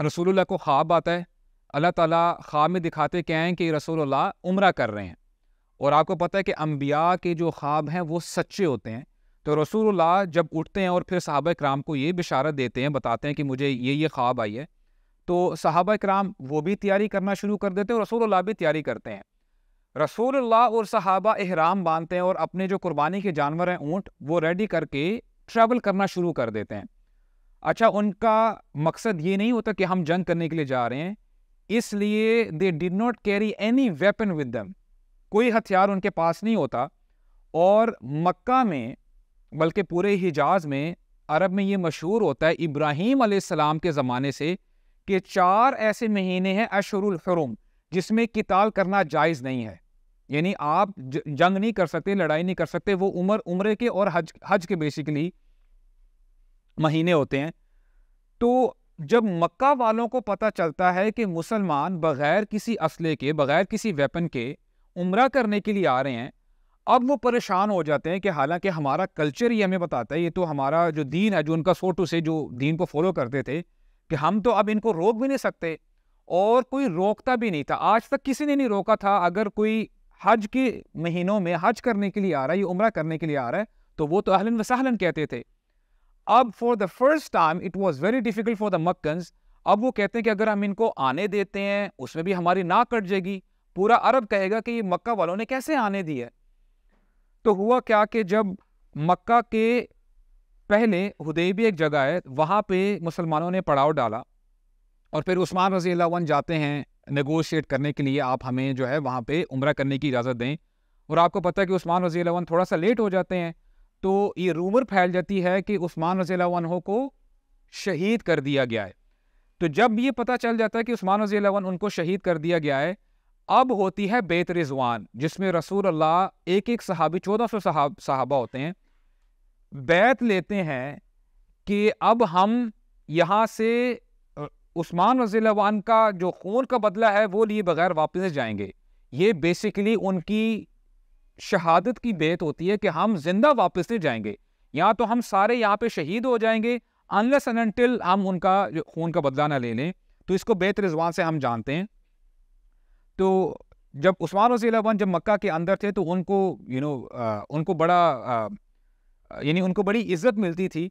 रसूलुल्लाह को ख्वाब आता है अल्लाह ताला ख्वाब में दिखाते क्या हैं कि रसूलुल्लाह उम्र कर रहे हैं और आपको पता है कि अम्बिया के जो ख्वाब हैं वो सच्चे होते हैं तो रसूलुल्लाह जब उठते हैं और फिर साहब कराम को ये बिशारत देते हैं बताते हैं कि मुझे ये ये ख्वाब आई है तो साहब कराम वो भी तैयारी करना शुरू कर देते हैं और रसूलुल्लाह भी तैयारी करते हैं रसूलुल्लाह और साहबा अहराम बांधते हैं और अपने जो कुर्बानी के जानवर हैं ऊँट वो रेडी करके ट्रैवल करना शुरू कर देते हैं अच्छा उनका मकसद ये नहीं होता कि हम जंग करने के लिए जा रहे हैं इसलिए they did not carry any weapon with them कोई हथियार उनके पास नहीं होता और मक्का में बल्कि पूरे हिजाज में अरब में ये मशहूर होता है इब्राहिम आसमाम के ज़माने से कि चार ऐसे महीने हैं अशरुल जिसमें किताल करना जायज़ नहीं है यानी आप जंग नहीं कर सकते लड़ाई नहीं कर सकते वो उम्र उम्र के और हज हज के बेसिकली महीने होते हैं तो जब मक्का वालों को पता चलता है कि मुसलमान बग़ैर किसी असले के बग़ैर किसी वेपन के उम्र करने के लिए आ रहे हैं अब वो परेशान हो जाते हैं कि हालांकि हमारा कल्चर ही हमें बताता है ये तो हमारा जो दीन है जो उनका सोटू से जो दीन को फॉलो करते थे कि हम तो अब इनको रोक भी नहीं सकते और कोई रोकता भी नहीं था आज तक किसी ने नहीं रोका था अगर कोई हज के महीनों में हज करने के लिए आ रहा है ये उम्र करने के लिए आ रहा है तो वो तो अहलन वसाहलन कहते थे अब for the first time it was very difficult for the Meccans अब वो कहते हैं कि अगर हम इनको आने देते हैं उसमें भी हमारी ना कट जाएगी पूरा अरब कहेगा कि ये मक्का वालों ने कैसे आने दिया तो हुआ क्या कि जब मक्का के पहले हुदेबी एक जगह है वहाँ पे मुसलमानों ने पड़ाव डाला और फिर उस्मान रजी अल्लाह जाते हैं नेगोशिएट करने के लिए आप हमें जो है वहाँ पे उम्र करने की इजाज़त दें और आपको पता है कि उस्मान रजी अल्लाह थोड़ा सा लेट हो जाते हैं तो ये रूमर फैल जाती है कि उस्मान रजी अल्लाह को शहीद कर दिया गया है तो जब ये पता चल जाता है कि उस्मान रजी अल्लाह उनको शहीद कर दिया गया है अब होती है बेत रिजवान जिसमें रसूल अल्लाह एक एक सहाबी चौदह सौ सहाब, सहाबा होते हैं बैत लेते हैं कि अब हम यहाँ से उस्मान रजील का जो खून का बदला है वो लिए बगैर वापस जाएंगे ये बेसिकली उनकी शहादत की बेत होती है कि हम जिंदा वापस नहीं जाएंगे या तो हम सारे यहाँ पे शहीद हो जाएंगे अनलेस अनटिल हम उनका खून का बदला ना ले लें तो इसको बेत रिजवान से हम जानते हैं तो जब उस्मान वन जब मक्का के अंदर थे तो उनको यू you नो know, उनको बड़ा यानी उनको बड़ी इज्जत मिलती थी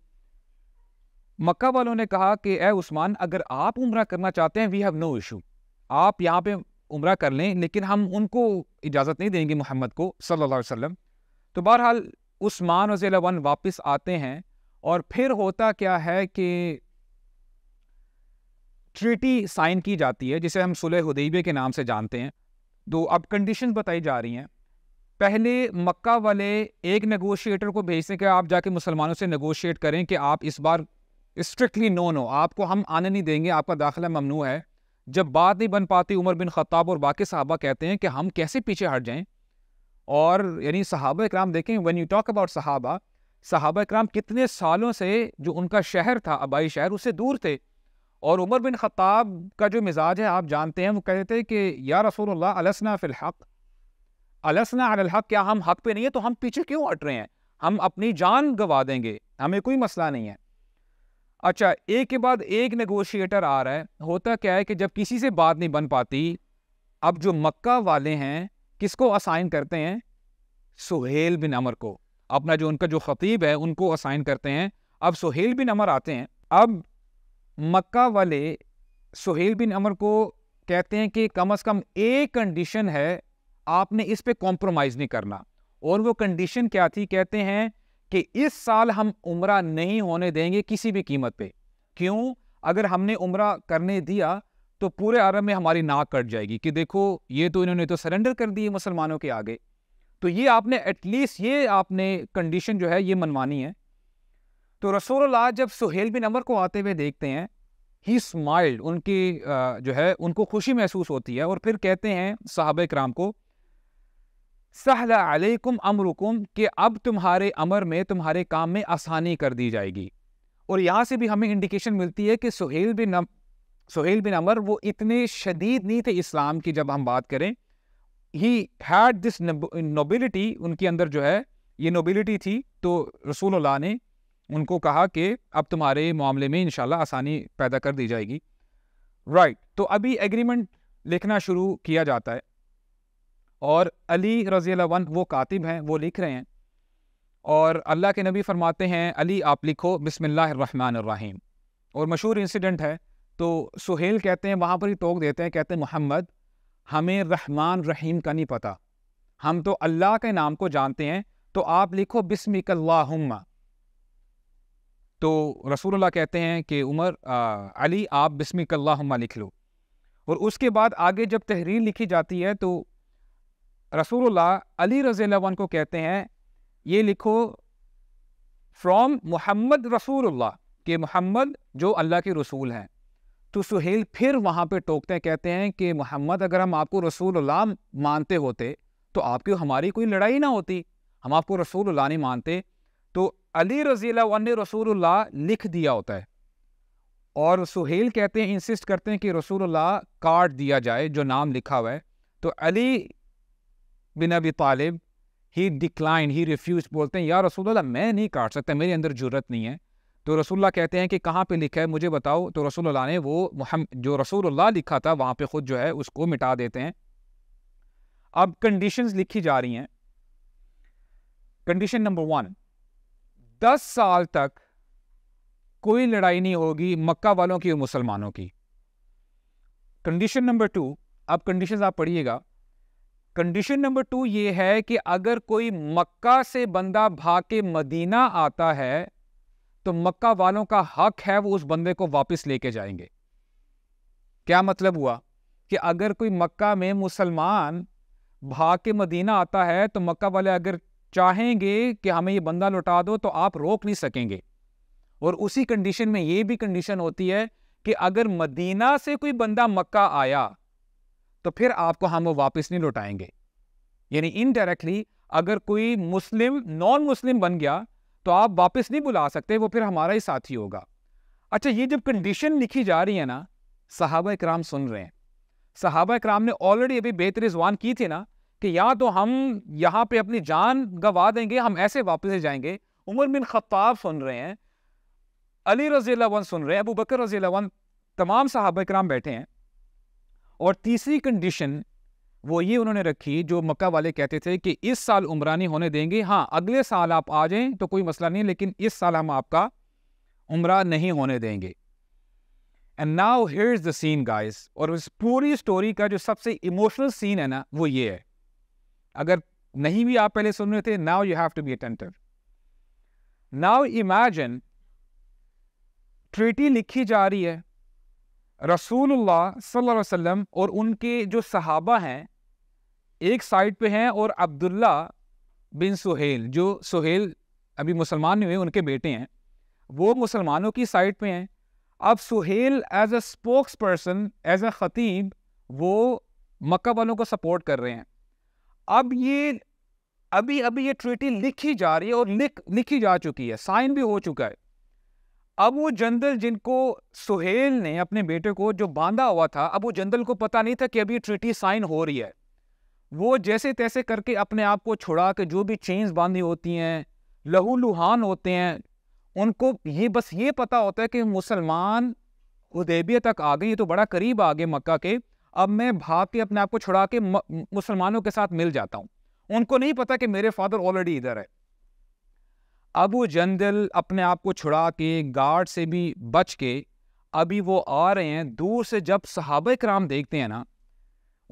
मक्का वालों ने कहा कि ए उस्मान अगर आप उम्र करना चाहते हैं वी हैव नो इशू आप यहाँ पे उम्र कर लें लेकिन हम उनको इजाज़त नहीं देंगे मोहम्मद को सल्ला वसम तो बहरहाल उस्मान रजील वापस आते हैं और फिर होता क्या है कि ट्रीटी साइन की जाती है जिसे हम सुलह हदीबे के नाम से जानते हैं तो अब कंडीशन बताई जा रही हैं पहले मक्का वाले एक नेगोशिएटर को भेजते कि आप जाके मुसलमानों से नेगोशिएट करें कि आप इस बार स्ट्रिक्टली नो नो आपको हम आने नहीं देंगे आपका दाखिला ममनू है जब बात नहीं बन पाती उमर बिन खत्ताब और बाकी साहबा कहते हैं कि हम कैसे पीछे हट जाएं और यानी साहबा इक्राम देखें वन यू टॉक अबाउट सहाबा सहाबा इक्राम कितने सालों से जो उनका शहर था आबाई शहर उससे दूर थे और उमर बिन ख़ताब का जो मिजाज है आप जानते हैं वो कहते हैं कि या रसूल अलसना फ़िलहक़ अलसना अलहक क्या हम हक़ पे नहीं है तो हम पीछे क्यों हट रहे हैं हम अपनी जान गवा देंगे हमें कोई मसला नहीं है अच्छा एक के बाद एक नगोशिएटर आ रहा है होता क्या है कि जब किसी से बात नहीं बन पाती अब जो मक्का वाले हैं किसको असाइन करते हैं सुहेल बिन अमर को अपना जो उनका जो ख़तीब है उनको असाइन करते हैं अब सुहेल बिन अमर आते हैं अब मक्का वाले सुहेल बिन अमर को कहते हैं कि कम अज़ कम एक कंडीशन है आपने इस पे कॉम्प्रोमाइज़ नहीं करना और वो कंडीशन क्या थी कहते हैं कि इस साल हम उम्र नहीं होने देंगे किसी भी कीमत पे क्यों अगर हमने उम्र करने दिया तो पूरे अरब में हमारी नाक कट जाएगी कि देखो ये तो इन्होंने तो सरेंडर कर दिए मुसलमानों के आगे तो ये आपने एटलीस्ट ये आपने कंडीशन जो है ये मनवानी है तो रसूलुल्लाह जब सुहेल बिन अमर को आते हुए देखते हैं ही स्माइल्ड उनकी जो है उनको खुशी महसूस होती है और फिर कहते हैं साहब कराम को सहला अलैकुम अमरुकुम कि अब तुम्हारे अमर में तुम्हारे काम में आसानी कर दी जाएगी और यहाँ से भी हमें इंडिकेशन मिलती है कि सुहेल बिन सुहेल बिन अमर वो इतने शदीद नहीं थे इस्लाम की जब हम बात करें ही हैड दिस नोबिलिटी उनके अंदर जो है ये नोबिलिटी थी तो रसूल ने उनको कहा कि अब तुम्हारे मामले में इनशाला आसानी पैदा कर दी जाएगी राइट right, तो अभी एग्रीमेंट लिखना शुरू किया जाता है और अली रज़ी वन वो कातिब हैं वो लिख रहे हैं और अल्लाह के नबी फरमाते हैं अली आप लिखो बिसमीम और मशहूर इंसिडेंट है तो सुहेल कहते हैं वहाँ पर ही टोक देते हैं कहते हैं मोहम्मद हमें रहमान रहीम का नहीं पता हम तो अल्लाह के नाम को जानते हैं तो आप लिखो बिसमिकल्ला तो रसूलुल्लाह कहते हैं कि उमर आ, अली आप बिस्मिकल्लाहुम्मा लिख लो और उसके बाद आगे जब तहरीर लिखी जाती है तो रसूलुल्लाह अली रज़ी को कहते हैं ये लिखो फ्रॉम मोहम्मद रसूलुल्लाह के मोहम्मद जो अल्लाह के रसूल हैं तो सुहेल फिर वहाँ पे टोकते हैं कहते हैं कि मोहम्मद अगर हम आपको रसूलुल्लाह मानते होते तो आपकी हमारी कोई लड़ाई ना होती हम आपको रसूलुल्लाह नहीं मानते अली रजी रसूल ने रसूलुल्लाह लिख दिया होता है और सुहेल कहते हैं इंसिस्ट करते हैं कि रसूलुल्लाह काट दिया जाए जो नाम लिखा हुआ है तो Ali bin Abi Talib he decline he refuse बोलते हैं यार रसूलुल्लाह मैं नहीं काट सकता मेरे अंदर जरूरत नहीं है तो रसूलुल्लाह कहते हैं कि कहाँ पे लिखा है मुझे बताओ तो रसूलुल्लाह ने वो मुहम जो रसूलुल्लाह लिखा था वहाँ पे खुद जो है उसको मिटा देते हैं अब कंडीशंस लिखी जा रही हैं कंडीशन नंबर वन दस साल तक कोई लड़ाई नहीं होगी मक्का वालों की और मुसलमानों की कंडीशन नंबर टू अब कंडीशन आप पढ़िएगा कंडीशन नंबर टू ये है कि अगर कोई मक्का से बंदा भाग के मदीना आता है तो मक्का वालों का हक है वो उस बंदे को वापस लेके जाएंगे क्या मतलब हुआ कि अगर कोई मक्का में मुसलमान भाग के मदीना आता है तो मक्का वाले अगर चाहेंगे कि हमें ये बंदा लौटा दो तो आप रोक नहीं सकेंगे और उसी कंडीशन में ये भी कंडीशन होती है कि अगर मदीना से कोई बंदा मक्का आया तो फिर आपको हम वो वापस नहीं लौटाएंगे यानी इनडायरेक्टली अगर कोई मुस्लिम नॉन मुस्लिम बन गया तो आप वापस नहीं बुला सकते वो फिर हमारा ही साथी होगा अच्छा ये जब कंडीशन लिखी जा रही है ना सहाबा कराम सुन रहे हैं सहाबा कराम ने ऑलरेडी अभी बेहतर जवान की थी ना कि या तो हम यहाँ पे अपनी जान गंवा देंगे हम ऐसे वापस जाएंगे उमर बिन खत्ताब सुन रहे हैं अली रजी वन सुन रहे हैं अबू बकर रजी वन तमाम साहब कराम बैठे हैं और तीसरी कंडीशन वो ये उन्होंने रखी जो मक्का वाले कहते थे कि इस साल उमरानी नहीं होने देंगे हाँ अगले साल आप आ जाएं तो कोई मसला नहीं लेकिन इस साल हम आपका उमरा नहीं होने देंगे and now here is the scene guys और इस पूरी स्टोरी का जो सबसे इमोशनल सीन है ना वो ये है अगर नहीं भी आप पहले सुन रहे थे now you have to be attentive now imagine treaty लिखी जा रही है रसूलुल्लाह सल्लल्लाहु अलैहि वसल्लम और उनके जो सहाबा हैं एक साइड पे हैं और अब्दुल्ला बिन सुहेल जो सुहेल अभी मुसलमान नहीं हुए उनके बेटे हैं वो मुसलमानों की साइड पे हैं अब Suhail as a spokesperson as a ख़तीब वो मक्का वालों को सपोर्ट कर रहे हैं अब ये अभी अभी ये ट्रीटी लिखी जा रही है और लिख लिखी जा चुकी है साइन भी हो चुका है अब वो जनरल जिनको सुहेल ने अपने बेटे को जो बांधा हुआ था अब वो जनरल को पता नहीं था कि अभी ट्रीटी साइन हो रही है वो जैसे तैसे करके अपने आप को छुड़ा के जो भी चेन्स बांधी होती हैं लहू लुहान होते हैं उनको ये बस ये पता होता है कि मुसलमान उदेबिया तक आ गए ये तो बड़ा करीब आ गए मक्का के अब मैं भाग के अपने आप को छुड़ा के मुसलमानों के साथ मिल जाता हूँ उनको नहीं पता कि मेरे फादर ऑलरेडी इधर है अबू जंदल अपने आप को छुड़ा के गार्ड से भी बच के अभी वो आ रहे हैं दूर से जब सहाब कराम देखते हैं ना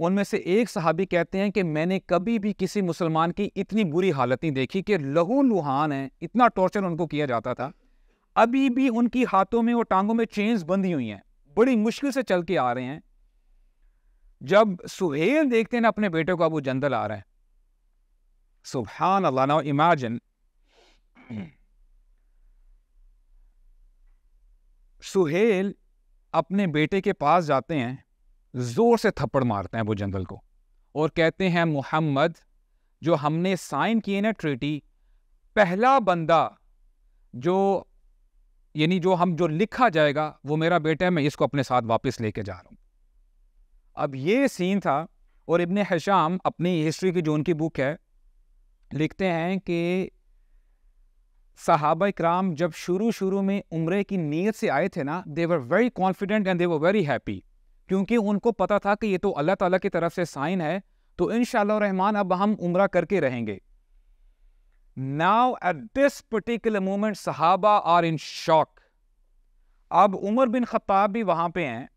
उनमें से एक सहाबी कहते हैं कि मैंने कभी भी किसी मुसलमान की इतनी बुरी हालत नहीं देखी कि लहू लुहान है इतना टॉर्चर उनको किया जाता था अभी भी उनकी हाथों में और टांगों में चेन्स बंधी हुई हैं बड़ी मुश्किल से चल के आ रहे हैं जब सुहेल देखते हैं ना अपने बेटे को वो जंदल आ रहे हैं सुबहान अल्लाह नाउ इमेजिन सुहेल अपने बेटे के पास जाते हैं ज़ोर से थप्पड़ मारते हैं वो जंदल को और कहते हैं मोहम्मद जो हमने साइन किए ना ट्रीटी पहला बंदा जो यानी जो हम जो लिखा जाएगा वो मेरा बेटा है मैं इसको अपने साथ वापस लेके जा रहा हूँ अब ये सीन था और इबन हशाम अपनी हिस्ट्री की जो उनकी बुक है लिखते हैं कि साहब कराम जब शुरू शुरू में उम्र की नीयत से आए थे ना they were very confident and they were very happy क्योंकि उनको पता था कि ये तो अल्लाह ताला की तरफ से साइन है तो इन रहमान अब हम उम्र करके रहेंगे now at this particular moment सहाबा आर इन शॉक अब उमर बिन खत्ताब भी वहां पे हैं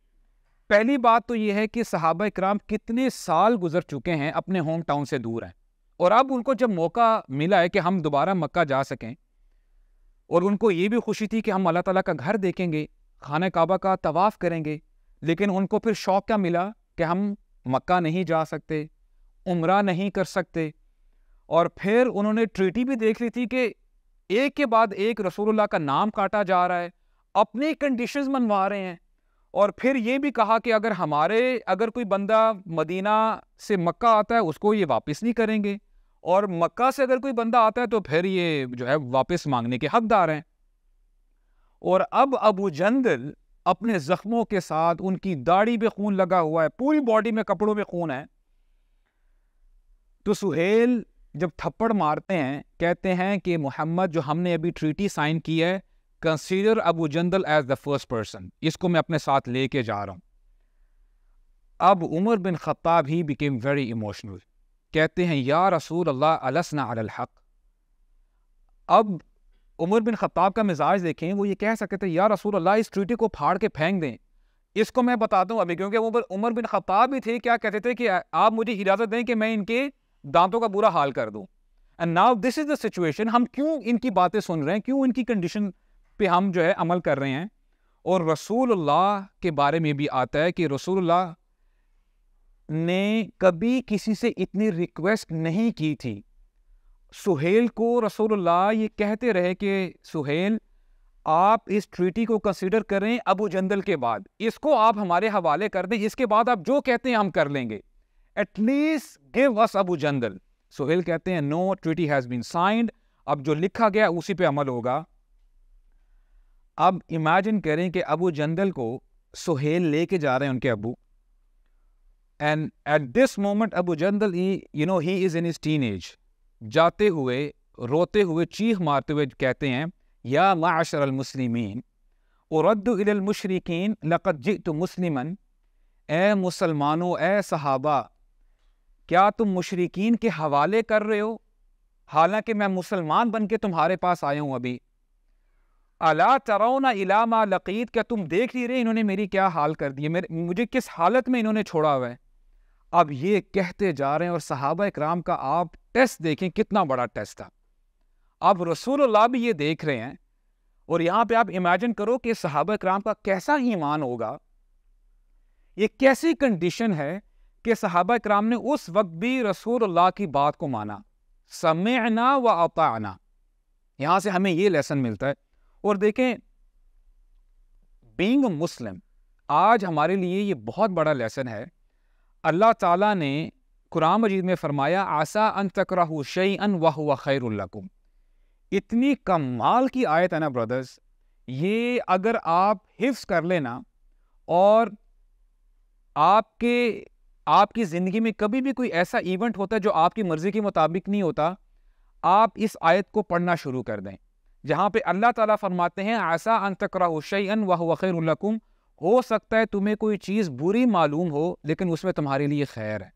पहली बात तो ये है कि सहाबा इक्राम कितने साल गुजर चुके हैं अपने होम टाउन से दूर हैं और अब उनको जब मौका मिला है कि हम दोबारा मक्का जा सकें और उनको ये भी खुशी थी कि हम अल्लाह ताला का घर देखेंगे खाना काबा का तवाफ़ करेंगे लेकिन उनको फिर शौक़ क्या मिला कि हम मक्का नहीं जा सकते उम्र नहीं कर सकते और फिर उन्होंने ट्रीटी भी देख ली थी कि एक के बाद एक रसूलुल्लाह का नाम काटा जा रहा है अपनी कंडीशंस मनवा रहे हैं और फिर ये भी कहा कि अगर हमारे अगर कोई बंदा मदीना से मक्का आता है उसको ये वापस नहीं करेंगे और मक्का से अगर कोई बंदा आता है तो फिर ये जो है वापस मांगने के हकदार हैं और अब अबू जंदल अपने ज़ख्मों के साथ उनकी दाढ़ी पे खून लगा हुआ है पूरी बॉडी में कपड़ों में खून है तो सुहेल जब थप्पड़ मारते हैं कहते हैं कि मोहम्मद जो हमने अभी ट्रीटी साइन की है consider Abu Jandal as the first person इसको मैं अपने साथ लेके जा रहा हूँ अब Umar bin Khattab he became very emotional कहते हैं या रसूल अल्लाह अलसना हक अब उमर बिन खत्ताब का मिजाज देखें वो ये कह सकते थे या रसूल अल्लाह इस ट्रीटी को फाड़ के फेंक दें इसको मैं बताता हूँ अभी क्योंकि उमर उमर बिन खत्ताब भी थे क्या कहते थे कि आप मुझे इजाज़त दें कि मैं इनके दांतों का बुरा हाल कर दूँ and now this is the situation हम क्यों इनकी बातें सुन रहे हैं क्यों इनकी कंडीशन पे हम जो है अमल कर रहे हैं और रसूलुल्लाह के बारे में भी आता है कि रसूलुल्लाह ने कभी किसी से इतनी रिक्वेस्ट नहीं की थी सुहेल को रसूलुल्लाह ये कहते रहे कि सुहेल आप इस ट्रीटी को कंसीडर करें अबू जंदल के बाद इसको आप हमारे हवाले कर दें इसके बाद आप जो कहते हैं हम कर लेंगे at least give us Abu Jandal Suhail कहते हैं no treaty has been signed अब जो लिखा गया उसी पे अमल होगा अब इमेजिन करें कि अबू जंदल को सुहेल लेके जा रहे हैं उनके Abu and at this moment Abu Jandal he you know he is in his teenage जाते हुए रोते हुए चीख मारते हुए कहते हैं या माशर मुसलिमीन और रद्दमशरकिन लक़त जी तो मुसलिमन ए मुसलमानों ए सहाबा क्या तुम मुशरकिन के हवाले कर रहे हो हालांकि मैं मुसलमान बन के तुम्हारे पास आया हूँ अभी अला तरोना इलामा लकीत क्या तुम देख नहीं रहे इन्होंने मेरी क्या हाल कर दी है मेरे मुझे किस हालत में इन्होंने छोड़ा हुआ है अब ये कहते जा रहे हैं और सहाबा इक्राम का आप टेस्ट देखें कितना बड़ा टेस्ट था अब रसूलुल्लाह भी ये देख रहे हैं और यहाँ पे आप इमेजिन करो कि सहाबा इक्राम का कैसा ईमान होगा ये कैसी कंडीशन है कि सहाबा इक्राम ने उस वक्त भी रसूलुल्लाह की बात को माना समना व आना यहाँ से हमें ये लेसन मिलता है और देखें बींग मुस्लिम आज हमारे लिए ये बहुत बड़ा लेसन है अल्लाह ताला ने कुरान मजीद में फरमाया आसा अन तकरा शई अन वाह खैर इतनी कमाल की आयत है ना ब्रदर्स ये अगर आप हिफ्स कर लेना और आपके आपकी ज़िंदगी में कभी भी कोई ऐसा इवेंट होता है जो आपकी मर्ज़ी के मुताबिक नहीं होता आप इस आयत को पढ़ना शुरू कर दें जहाँ पे अल्लाह ताला फरमाते हैं ऐसा अन हुशैन शैन वखैर वख़ैरकुम हो सकता है तुम्हें कोई चीज़ बुरी मालूम हो लेकिन उसमें तुम्हारे लिए खैर है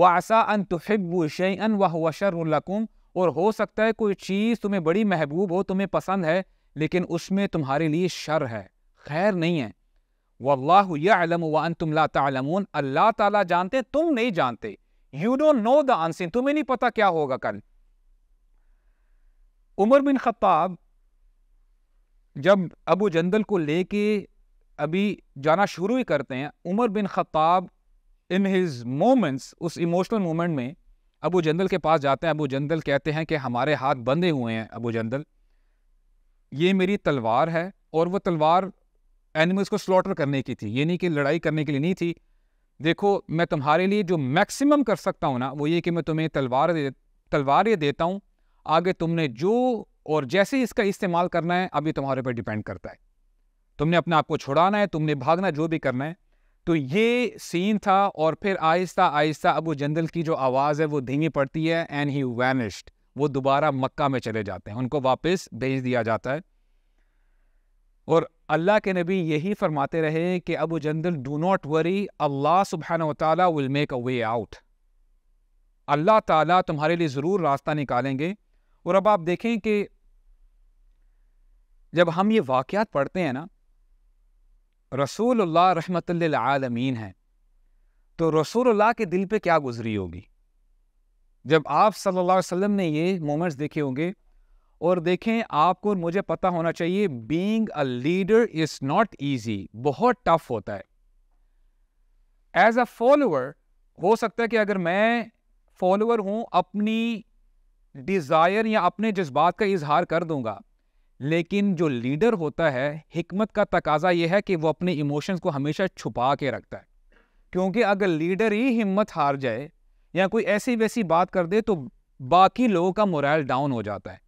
वह ऐसा अन वह वशरकुम और हो सकता है कोई चीज़ तुम्हें बड़ी महबूब हो तुम्हें पसंद है लेकिन उसमें तुम्हारे लिए शर है खैर नहीं है वल्लाह यालम वन तुम ला तमून अल्लाह ताला जानते तुम नहीं जानते you don't know the answer तुम्हें नहीं पता क्या होगा कल उमर बिन ख़त्ताब जब अबू जंदल को लेके अभी जाना शुरू ही करते हैं Umar bin Khattab in his moments उस इमोशनल मोमेंट में अबू जंदल के पास जाते हैं अबू जंदल कहते हैं कि हमारे हाथ बंधे हुए हैं अबू जंदल ये मेरी तलवार है और वो तलवार एनिमल्स को स्लॉटर करने की थी ये नहीं कि लड़ाई करने के लिए नहीं थी देखो मैं तुम्हारे लिए जो मैक्सिमम कर सकता हूँ ना वो ये कि मैं तुम्हें तलवार दे तलवार ये देता हूँ आगे तुमने जो और जैसे इसका इस्तेमाल करना है अभी तुम्हारे पर डिपेंड करता है तुमने अपने आप को छुड़ाना है तुमने भागना जो भी करना है तो ये सीन था और फिर आहिस्ता आहिस्ता अबू जंदल की जो आवाज़ है वो धीमी पड़ती है एंड ही वैनिश्ड वो दोबारा मक्का में चले जाते हैं उनको वापस भेज दिया जाता है और अल्लाह के नबी यही फरमाते रहे कि Abu Jandal do not worry अल्लाह सुबहान will make a way out अल्लाह ताला तुम्हारे लिए ज़रूर रास्ता निकालेंगे और अब आप देखें कि जब हम ये वाक़ात पढ़ते हैं ना रसूलुल्लाह रहमत आलमीन तो रसूलुल्लाह के दिल पे क्या गुजरी होगी जब आप सल्लल्लाहु अलैहि वसल्लम ने ये मोमेंट्स देखे होंगे और देखें आपको और मुझे पता होना चाहिए being a leader is not easy बहुत टफ होता है एज अ फॉलोअर हो सकता है कि अगर मैं फॉलोअर हूँ अपनी डिज़ायर या अपने जज्बात का इजहार कर दूंगा लेकिन जो लीडर होता है हमत का तकाजा यह है कि वो अपने इमोशंस को हमेशा छुपा के रखता है क्योंकि अगर लीडर ही हिम्मत हार जाए या कोई ऐसी वैसी बात कर दे तो बाकी लोगों का मोरल डाउन हो जाता है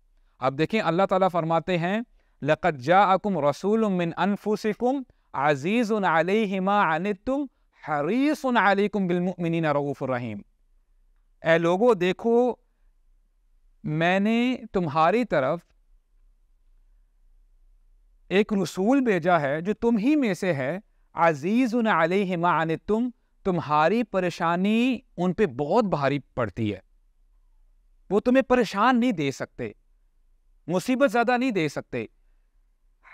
अब देखें अल्लाह ताला फरमाते हैं लक़जाकुम रसूल मिन अनफुसिकुम आज़ीज़ हिमा तुम हरीस अलकुम बिलमिन रऊफ़ुर ए लोगो देखो मैंने तुम्हारी तरफ एक रसूल भेजा है जो तुम ही में से है अजीज़ उन हिमा तुम तुम्हारी परेशानी उन पे बहुत भारी पड़ती है वो तुम्हें परेशान नहीं दे सकते मुसीबत ज़्यादा नहीं दे सकते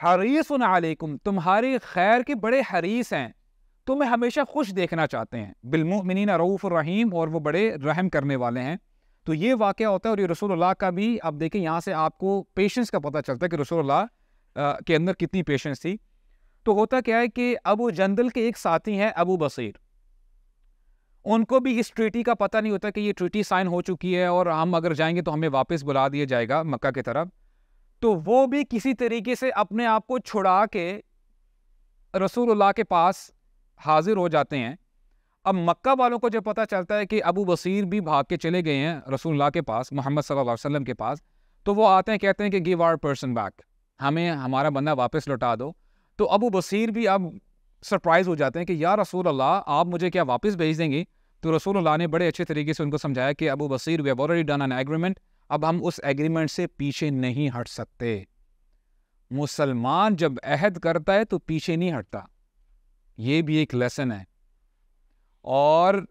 हरीस उन आलकुम तुम्हारे खैर के बड़े हरीस हैं तुम्हें हमेशा खुश देखना चाहते हैं बिलमिन रऊफ़ रहीम और वो बड़े रहम करने वाले हैं तो ये वाक़ होता है और ये रसूलुल्लाह का भी आप देखें यहाँ से आपको पेशेंस का पता चलता है कि रसूलुल्लाह के अंदर कितनी पेशेंस थी तो होता क्या है कि अबू जंदल के एक साथी हैं अबू बसीर उनको भी इस ट्रीटी का पता नहीं होता कि ये ट्रीटी साइन हो चुकी है और हम अगर जाएंगे तो हमें वापस बुला दिया जाएगा मक्का की तरफ तो वो भी किसी तरीके से अपने आप को छुड़ा के रसूलुल्लाह के पास हाजिर हो जाते हैं अब मक्का वालों को जब पता चलता है कि अबू बसीर भी भाग के चले गए हैं रसूलुल्लाह के पास मोहम्मद सल्लल्लाहु अलैहि वसल्लम के पास तो वो आते हैं कहते हैं कि गिव आर पर्सन बैक हमें हमारा बंदा वापस लौटा दो तो अबू बसीर भी अब सरप्राइज़ हो जाते हैं कि या रसूल अल्लाह आप मुझे क्या वापस भेज देंगे तो रसूल ने बड़े अच्छे तरीके से उनको समझाया कि Abu Basir we have already done an agreement अब हम उस एग्रीमेंट से पीछे नहीं हट सकते मुसलमान जब अहद करता है तो पीछे नहीं हटता ये भी एक लेसन है और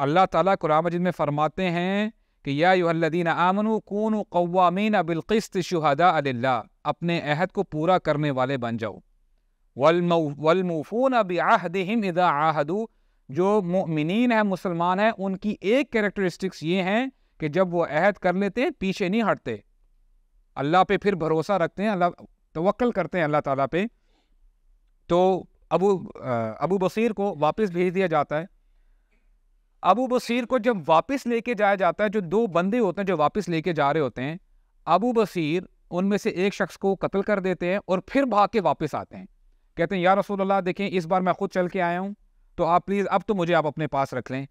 अल्लाह ताला कुरान मजिद में फरमाते हैं कि या यूहदीन आमनु कून कवामीन अबिलक़स्त शहदा अल्ला अपने अहद को पूरा करने वाले बन जाओ वलमूफून अब आहदहिम इदा आहदू जो मिनन है मुसलमान है उनकी एक कैरेक्टरिस्टिक्स ये हैं कि जब वो अहद कर लेते हैं पीछे नहीं हटते अल्लाह पे फिर भरोसा रखते हैं अल्लाह तवक्ल करते हैं अल्लाह ताला पे तो अबू अबू बसीर को वापस भेज दिया जाता है अबू बसीर को जब वापस लेके जाया जाता है जो दो बंदे होते हैं जो वापस लेके जा रहे होते हैं अबू बसीर उनमें से एक शख्स को कत्ल कर देते हैं और फिर भाग के वापस आते हैं कहते हैं या रसूलुल्लाह देखें इस बार मैं खुद चल के आया हूँ तो आप प्लीज़ अब तो मुझे आप अपने पास रख लें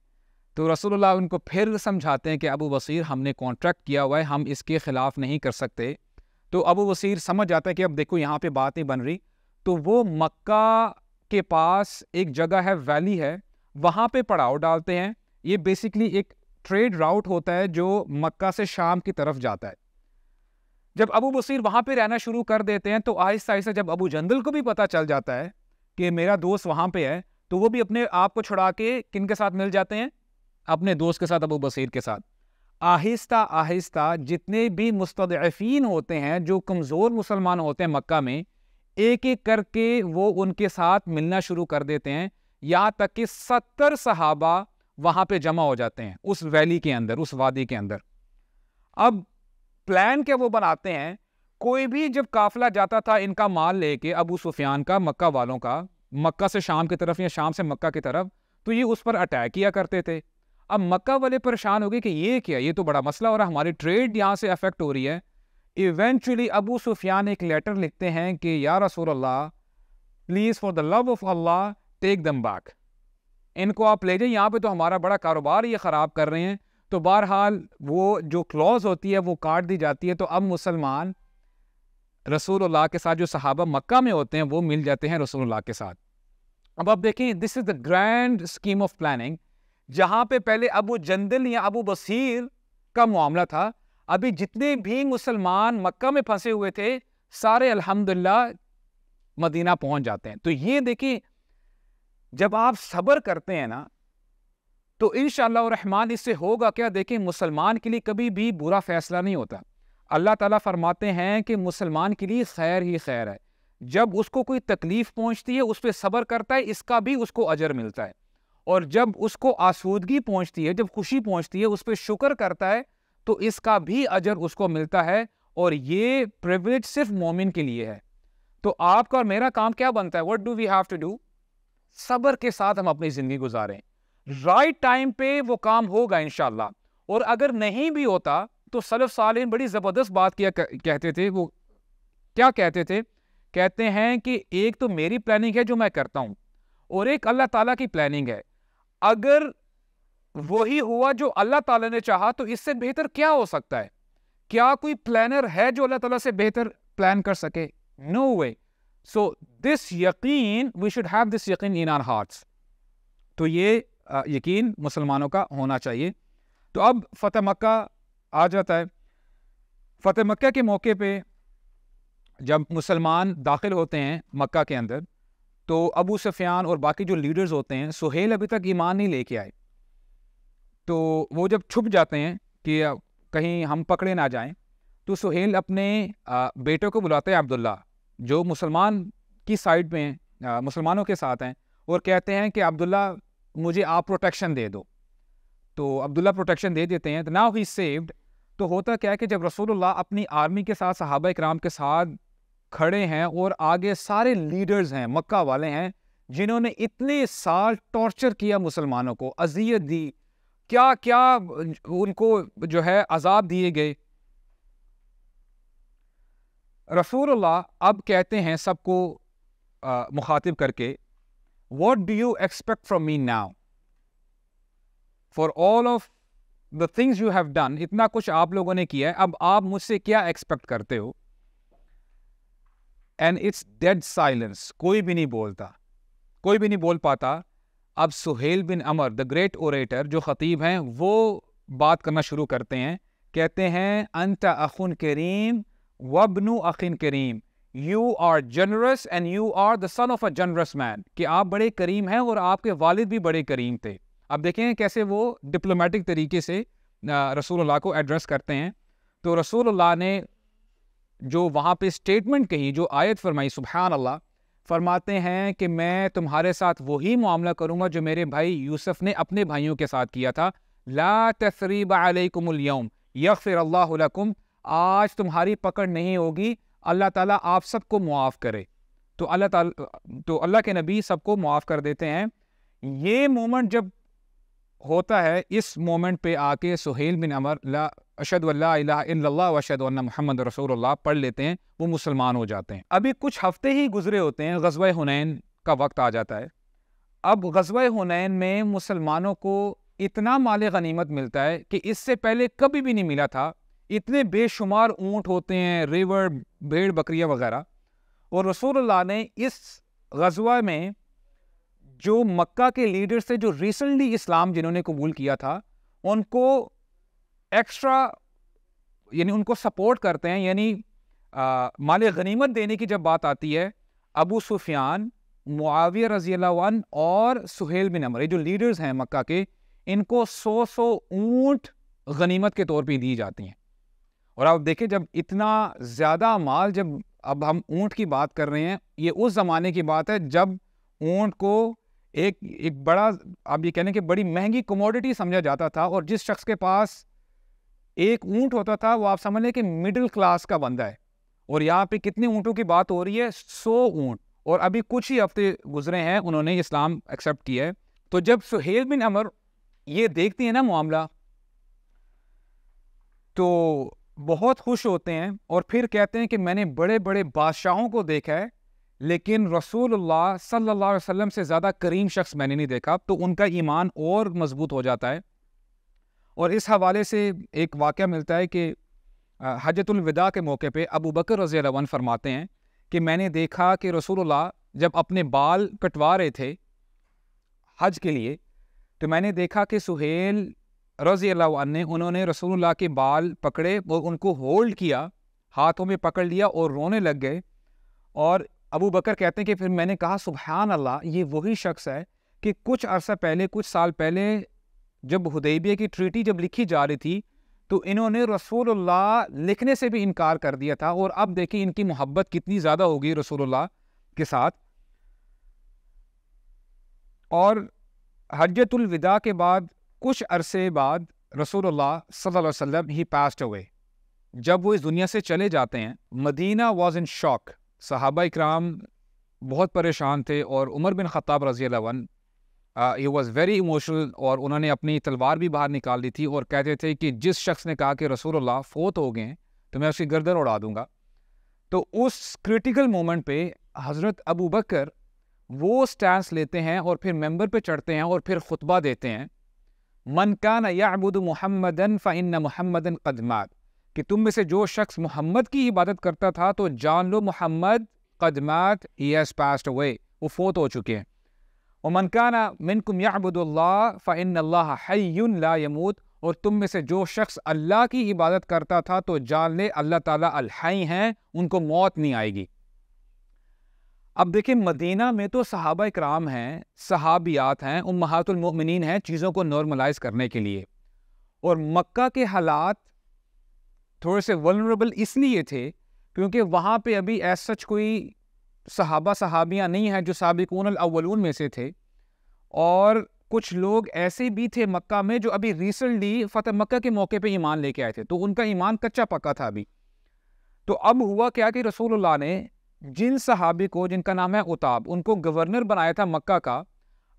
तो रसोल्ला उनको फिर समझाते हैं कि अबू बसीर हमने कॉन्ट्रैक्ट किया हुआ है हम इसके ख़िलाफ़ नहीं कर सकते तो अबू बसीर समझ जाता है कि अब देखो यहाँ पे बात नहीं बन रही तो वो मक्का के पास एक जगह है वैली है वहाँ पे पड़ाव डालते हैं ये बेसिकली एक ट्रेड राउट होता है जो मक्का से शाम की तरफ जाता है जब अबू बसीर वहाँ पे रहना शुरू कर देते हैं तो आहिस्ता आहिस्ता जब अबू जंदल को भी पता चल जाता है कि मेरा दोस्त वहाँ पे है तो वो भी अपने आप को छुड़ा के किन के साथ मिल जाते हैं अपने दोस्त के साथ अबू बसीर के साथ आहिस्ता आहिस्ता जितने भी मुस्तफ़ीन होते हैं जो कमज़ोर मुसलमान होते हैं मक्का में एक एक करके वो उनके साथ मिलना शुरू कर देते हैं यहाँ तक कि सत्तर सहाबा वहां पे जमा हो जाते हैं उस वैली के अंदर उस वादी के अंदर अब प्लान क्या वो बनाते हैं कोई भी जब काफिला जाता था इनका माल लेके अबू सुफियान का मक्का वालों का मक्का से शाम की तरफ या शाम से मक्का की तरफ तो ये उस पर अटैक किया करते थे अब मक्का वाले परेशान हो गए कि ये क्या ये तो बड़ा मसला और हमारी ट्रेड यहाँ से अफेक्ट हो रही है इवेंचुअली अबू सुफियान एक लेटर लिखते हैं कि या रसूल अल्लाह please for the love of अल्लाह टेक दम बाक इनको आप ले जाए यहाँ पे तो हमारा बड़ा कारोबार ये ख़राब कर रहे हैं तो बहरहाल वो जो क्लॉज होती है वो काट दी जाती है तो अब मुसलमान रसूलुल्लाह के साथ जो सहाबा मक्का में होते हैं वो मिल जाते हैं रसूलुल्लाह के साथ अब आप देखें this is the grand scheme of planning जहाँ पे पहले अबू जंदल या अबू बसीर का मामला था अभी जितने भी मुसलमान मक्का में फंसे हुए थे सारे अलहमदिल्ला मदीना पहुँच जाते हैं तो ये देखें जब आप सब्र करते हैं ना तो इन रहमान इससे होगा क्या देखें मुसलमान के लिए कभी भी बुरा फैसला नहीं होता अल्लाह ताला फरमाते हैं कि मुसलमान के लिए खैर ही खैर है जब उसको कोई तकलीफ़ पहुंचती है उस पर सब्र करता है इसका भी उसको अजर मिलता है और जब उसको आसूदगी पहुंचती है जब खुशी पहुंचती है उस पर शुक्र करता है तो इसका भी अजर उसको मिलता है और ये प्रिवलेज सिर्फ मोमिन के लिए है तो आपका और मेरा काम क्या बनता है what do we have to do सब्र के साथ हम अपनी ज़िंदगी गुजारें राइट टाइम पे वो काम होगा इन और अगर नहीं भी होता तो सलफ साल बड़ी ज़बरदस्त बात किया कहते थे वो क्या कहते थे कहते हैं कि एक तो मेरी प्लानिंग है जो मैं करता हूँ और एक अल्लाह ताला की प्लानिंग है अगर वही हुआ जो अल्लाह ताला ने चाहा तो इससे बेहतर क्या हो सकता है क्या कोई प्लानर है जो अल्लाह ताला से बेहतर प्लान कर सके no no way so this यकीन वी शुड हैव दिस यकीन इन आर हार्ट्स तो ये यकीन मुसलमानों का होना चाहिए तो अब फ़तेह मक्का आ जाता है फ़तेह मक्का के मौके पे जब मुसलमान दाखिल होते हैं मक्का के अंदर तो अबू सफ़ियान और बाकी जो लीडर्स होते हैं सुहेल अभी तक ईमान नहीं लेके आए तो वो जब छुप जाते हैं कि कहीं हम पकड़े ना जाएं तो सुहेल अपने बेटों को बुलाते हैं अब्दुल्ला जो मुसलमान की साइड में हैं मुसलमानों के साथ हैं और कहते हैं कि अब्दुल्ला मुझे आप प्रोटेक्शन दे दो तो अब्दुल्ला प्रोटेक्शन दे देते हैं तो नाउ ही सेव्ड तो होता क्या है कि जब रसूलुल्लाह अपनी आर्मी के साथ सहाबा कराम के साथ खड़े हैं और आगे सारे लीडर्स हैं मक्का वाले हैं जिन्होंने इतने साल टॉर्चर किया मुसलमानों को अजियत दी क्या क्या उनको जो है अजाब दिए गए रसूल अब कहते हैं सबको मुखातिब करके what do you expect from me now for all of the things you have done इतना कुछ आप लोगों ने किया है अब आप मुझसे क्या एक्सपेक्ट करते हो एंड इट्स डेड साइलेंस कोई भी नहीं बोलता कोई भी नहीं बोल पाता अब Suhail bin Amr the great orator जो ख़तीब हैं वो बात करना शुरू करते हैं कहते हैं अंत अखुन करीम वबनु अखिन करीम you are generous and you are the son of a generous man कि आप बड़े करीम हैं और आपके वालिद भी बड़े करीम थे अब देखें कैसे वो डिप्लोमेटिक तरीके से रसूल को एड्रेस करते हैं तो रसूल ने जो वहाँ पे स्टेटमेंट कही जो आयत फरमाई सुबहान अल्लाह फरमाते हैं कि मैं तुम्हारे साथ वही मामला करूँगा जो मेरे भाई यूसुफ ने अपने भाइयों के साथ किया था ला तसरीब अलकुमयम यकफ़िर अल्लाकुम आज तुम्हारी पकड़ नहीं होगी अल्लाह ताला आप सबको मुआफ़ करे तो अल्लाह ताला तो अल्लाह के नबी सबको मुआफ़ कर देते हैं ये मोमेंट जब होता है इस मोमेंट पे आके सुहेल बिन अमर ला अशद महमद रसूल पढ़ लेते हैं वो मुसलमान हो जाते हैं अभी कुछ हफ्ते ही गुजरे होते हैं गजब हुनैन का वक्त आ जाता है अब गजब हुनैन में मुसलमानों को इतना माल गनीमत मिलता है कि इससे पहले कभी भी नहीं मिला था इतने बेशुमार ऊँट होते हैं रिवर भेड़ बकरियाँ वगैरह और रसूलुल्लाह ने इस गजवा में जो मक्का के लीडर्स थे जो रिसेंटली इस्लाम जिन्होंने कबूल किया था उनको एक्स्ट्रा यानी उनको सपोर्ट करते हैं यानी माल गनीमत देने की जब बात आती है अबू सुफियान मुआविया रजी अल्लाह और सुहेल बिन अमर ये जो लीडर्स हैं मक्का के इनको सौ सौ ऊँट गनीमत के तौर पर दी जाती हैं और आप देखें जब इतना ज़्यादा माल जब अब हम ऊँट की बात कर रहे हैं ये उस ज़माने की बात है जब ऊँट को एक एक बड़ा आप ये कहने कि बड़ी महंगी कमोडिटी समझा जाता था और जिस शख्स के पास एक ऊँट होता था वो आप समझ लें कि मिडिल क्लास का बंदा है और यहाँ पे कितने ऊँटों की बात हो रही है सौ ऊँट और अभी कुछ ही हफ्ते गुजरे हैं उन्होंने इस्लाम एक्सेप्ट किया है तो जब सुहेल बिन अमर ये देखती है ना मामला तो बहुत खुश होते हैं और फिर कहते हैं कि मैंने बड़े बड़े बादशाहों को देखा है लेकिन रसूलुल्लाह सल्लल्लाहु अलैहि वसल्लम से ज़्यादा करीम शख्स मैंने नहीं देखा तो उनका ईमान और मजबूत हो जाता है और इस हवाले से एक वाक़ मिलता है कि हजतुलविदा के मौके पर अबू बकर रज़ी रवन फरमाते हैं कि मैंने देखा कि रसूलुल्लाह जब अपने बाल कटवा रहे थे हज के लिए तो मैंने देखा कि सुहेल रज़ी ने उन्होंने रसूलुल्लाह के बाल पकड़े और उनको होल्ड किया हाथों में पकड़ लिया और रोने लग गए और अबू बकर कहते हैं कि फिर मैंने कहा सुबहान अल्लाह ये वही शख्स है कि कुछ अरसा पहले कुछ साल पहले जब हुदैबिया की ट्रीटी जब लिखी जा रही थी तो इन्होंने रसूलुल्लाह लिखने से भी इनकार कर दिया था और अब देखिए इनकी मोहब्बत कितनी ज़्यादा होगी रसूलुल्लाह के साथ और हजतुलविदा के बाद कुछ अरसे बाद रसूल सल्ला वसम ही पास्ट हुए जब वो इस दुनिया से चले जाते हैं मदीना वॉज इन शॉक सहाबा इक्राम बहुत परेशान थे और उमर बिन ख़त्ताब रजी वन ही वॉज़ वेरी इमोशनल और उन्होंने अपनी तलवार भी बाहर निकाल दी थी और कहते थे कि जिस शख्स ने कहा कि रसूलुल्लाह फोत हो गए तो मैं उसकी गर्दन उड़ा दूंगा तो उस क्रिटिकल मोमेंट पे हज़रत अबू बकर वो स्टैंड लेते हैं और फिर मेंबर पे चढ़ते हैं और फिर खुतबा देते हैं मन कान याबुद मोहम्मदन न मोहम्मदन कदमात कि तुम में से जो शख्स मोहम्मद की इबादत करता था तो जान लो मोहम्मद कदमात हीज़ पास्ट अवे वो फोत हो चुके हैं और मनकाना मिनकुम याबुदल्ला फ़ाइन अल्लाह हय्युल्ला यमूत और तुम में से जो शख्स अल्लाह की इबादत करता था तो जान ले अल्लाह तलाई हैं उनको मौत नहीं आएगी अब देखिए मदीना में तो सहाबा कराम हैं सहाबियात हैं महातुलमिन हैं चीज़ों को नॉर्मलाइज करने के लिए और मक्का के हालात थोड़े से वनरेबल इसलिए थे क्योंकि वहाँ पे अभी एज सच कोई सहाबा सहाबियाँ नहीं हैं जो सबकून अव्वलून में से थे और कुछ लोग ऐसे भी थे मक्का में जो अभी रिसेंटली फतेह मक्का के मौके पे ईमान लेके आए थे तो उनका ईमान कच्चा पक्का था अभी तो अब हुआ क्या कि रसूलुल्लाह ने जिन सहाबी को जिनका नाम है उताब उनको गवर्नर बनाया था मक्का का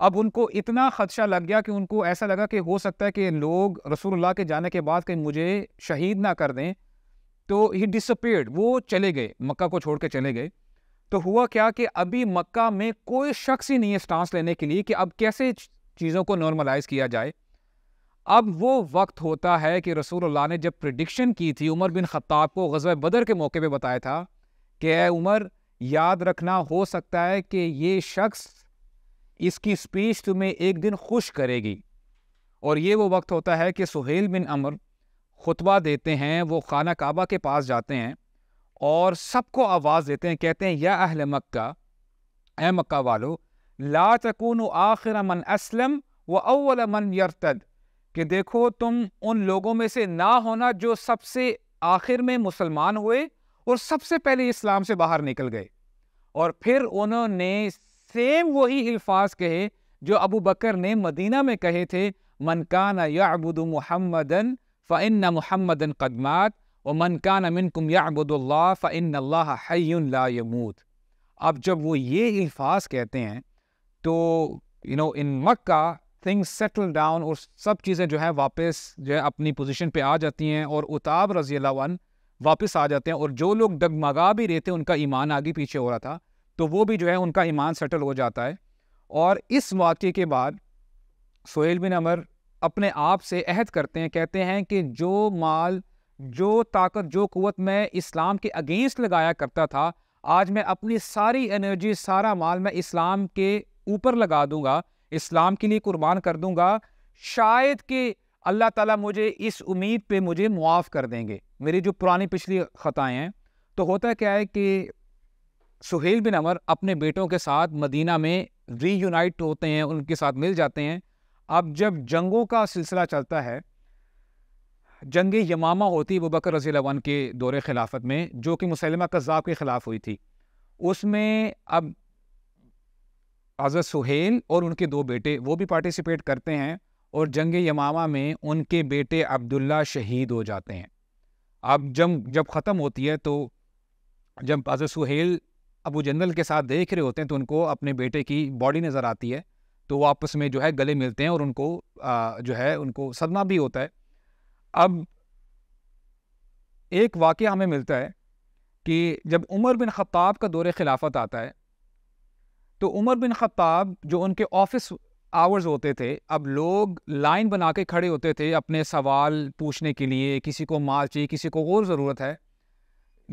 अब उनको इतना ख़दशा लग गया कि उनको ऐसा लगा कि हो सकता है कि लोग रसूलुल्लाह के जाने के बाद कहीं मुझे शहीद ना कर दें तो ही डिसअपेयर्ड वो चले गए मक्का को छोड़ के चले गए तो हुआ क्या कि अभी मक्का में कोई शख्स ही नहीं है स्टांस लेने के लिए कि अब कैसे चीज़ों को नॉर्मलाइज किया जाए अब वो वक्त होता है कि रसूलुल्लाह ने जब प्रडिक्शन की थी उमर बिन ख़त्ताब को गज़ब बदर के मौके पे बताया था कि उमर याद रखना हो सकता है कि ये शख्स इसकी स्पीच तुम्हें एक दिन खुश करेगी और ये वो वक्त होता है कि सुहेल बिन अमर खुतबा देते हैं वो खाना काबा के पास जाते हैं और सबको आवाज़ देते हैं कहते हैं या अहल मक्का ए मक्का वालो ला तकून आखिर मन असलम व अव्वल मन यरतद कि देखो तुम उन लोगों में से ना होना जो सबसे आखिर में मुसलमान हुए और सबसे पहले इस्लाम से बाहर निकल गए और फिर उन्होंने सेम वही अल्फाज कहे जो अबू बकर ने मदीना में कहे थे मनकाना याबुद मोहम्मदन फ़ा मुहमदन कदमात व मनकाना मिनकुम याबुदल्ला फ़िन हयूमूत अब जब वो ये अल्फाज कहते हैं तो you know in Mecca things settle down और सब चीज़ें जो है वापस जो है अपनी पोजीशन पे आ जाती हैं और उताब रज़ी अल्लाह वापस आ जाते हैं और जो लोग डगमगा भी रहे थे उनका ईमान आगे पीछे हो रहा था तो वो भी जो है उनका ईमान सेटल हो जाता है और इस वाक़े के बाद सोहेल बिन अमर अपने आप से अहद करते हैं कहते हैं कि जो माल जो ताकत जो क़ुत मैं इस्लाम के अगेंस्ट लगाया करता था आज मैं अपनी सारी एनर्जी सारा माल मैं इस्लाम के ऊपर लगा दूंगा इस्लाम के लिए कुर्बान कर दूंगा शायद कि अल्लाह ताला मुझे इस उम्मीद पे मुझे मुआफ़ कर देंगे मेरी जो पुरानी पिछली ख़ताएँ हैं तो होता क्या है कि सुहेल बिन अमर अपने बेटों के साथ मदीना में रीयूनाइट होते हैं उनके साथ मिल जाते हैं अब जब जंगों का सिलसिला चलता है जंग यमामा होती है बकर रजी के दौरे खिलाफत में जो कि मुसलमा कज़ाब के ख़िलाफ़ हुई थी उसमें अब हज़रत सुहेल और उनके दो बेटे वो भी पार्टिसिपेट करते हैं और जंग यमामा में उनके बेटे अब्दुल्ला शहीद हो जाते हैं अब जब जब ख़त्म होती है तो जब अज सुहेल अबू जनरल के साथ देख रहे होते हैं तो उनको अपने बेटे की बॉडी नज़र आती है तो वो आपस में जो है गले मिलते हैं और उनको आ, जो है उनको सदमा भी होता है अब एक वाक़ हमें मिलता है कि जब उमर बिन ख़त्ताब का दौरे खिलाफत आता है तो उमर बिन ख़त्ताब जो उनके ऑफिस आवर्स होते थे अब लोग लाइन बना के खड़े होते थे अपने सवाल पूछने के लिए किसी को माल चाहिए किसी को और ज़रूरत है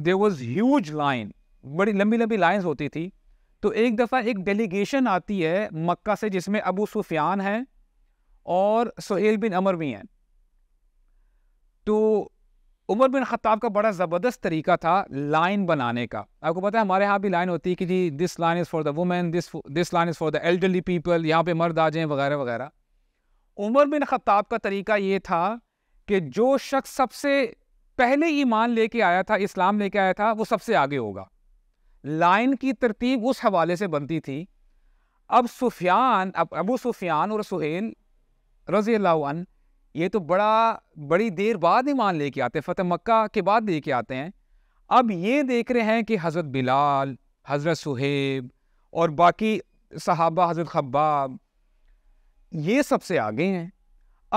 देर वॉज ह्यूज लाइन बड़ी लंबी लंबी लाइन्स होती थी तो एक दफ़ा एक डेलीगेशन आती है मक्का से जिसमें अबू सुफियान हैं और सोहेल बिन अमर भी हैं तो उमर बिन खत्ताब का बड़ा ज़बरदस्त तरीका था लाइन बनाने का आपको पता है हमारे यहाँ भी लाइन होती है कि जी this line is for the women this this line is for the elderly people यहाँ पे मर्द आ जाएँ वगैरह वगैरह उमर बिन खत्ताब का तरीका ये था कि जो शख्स सबसे पहले ईमान लेके आया था इस्लाम लेके आया था वो सबसे आगे होगा लाइन की तरतीब उस हवाले से बनती थी अब सुफियान अब अबू सुफियान और सुहेल रज़ी अल्लाह ये तो बड़ा बड़ी देर बाद ईमान लेके आते हैं फतेह मक्का के बाद लेके आते हैं अब ये देख रहे हैं कि हज़रत बिलाल हज़रत सुहेब और बाकी सहाबा हज़रत खब्बाब ये सबसे आगे हैं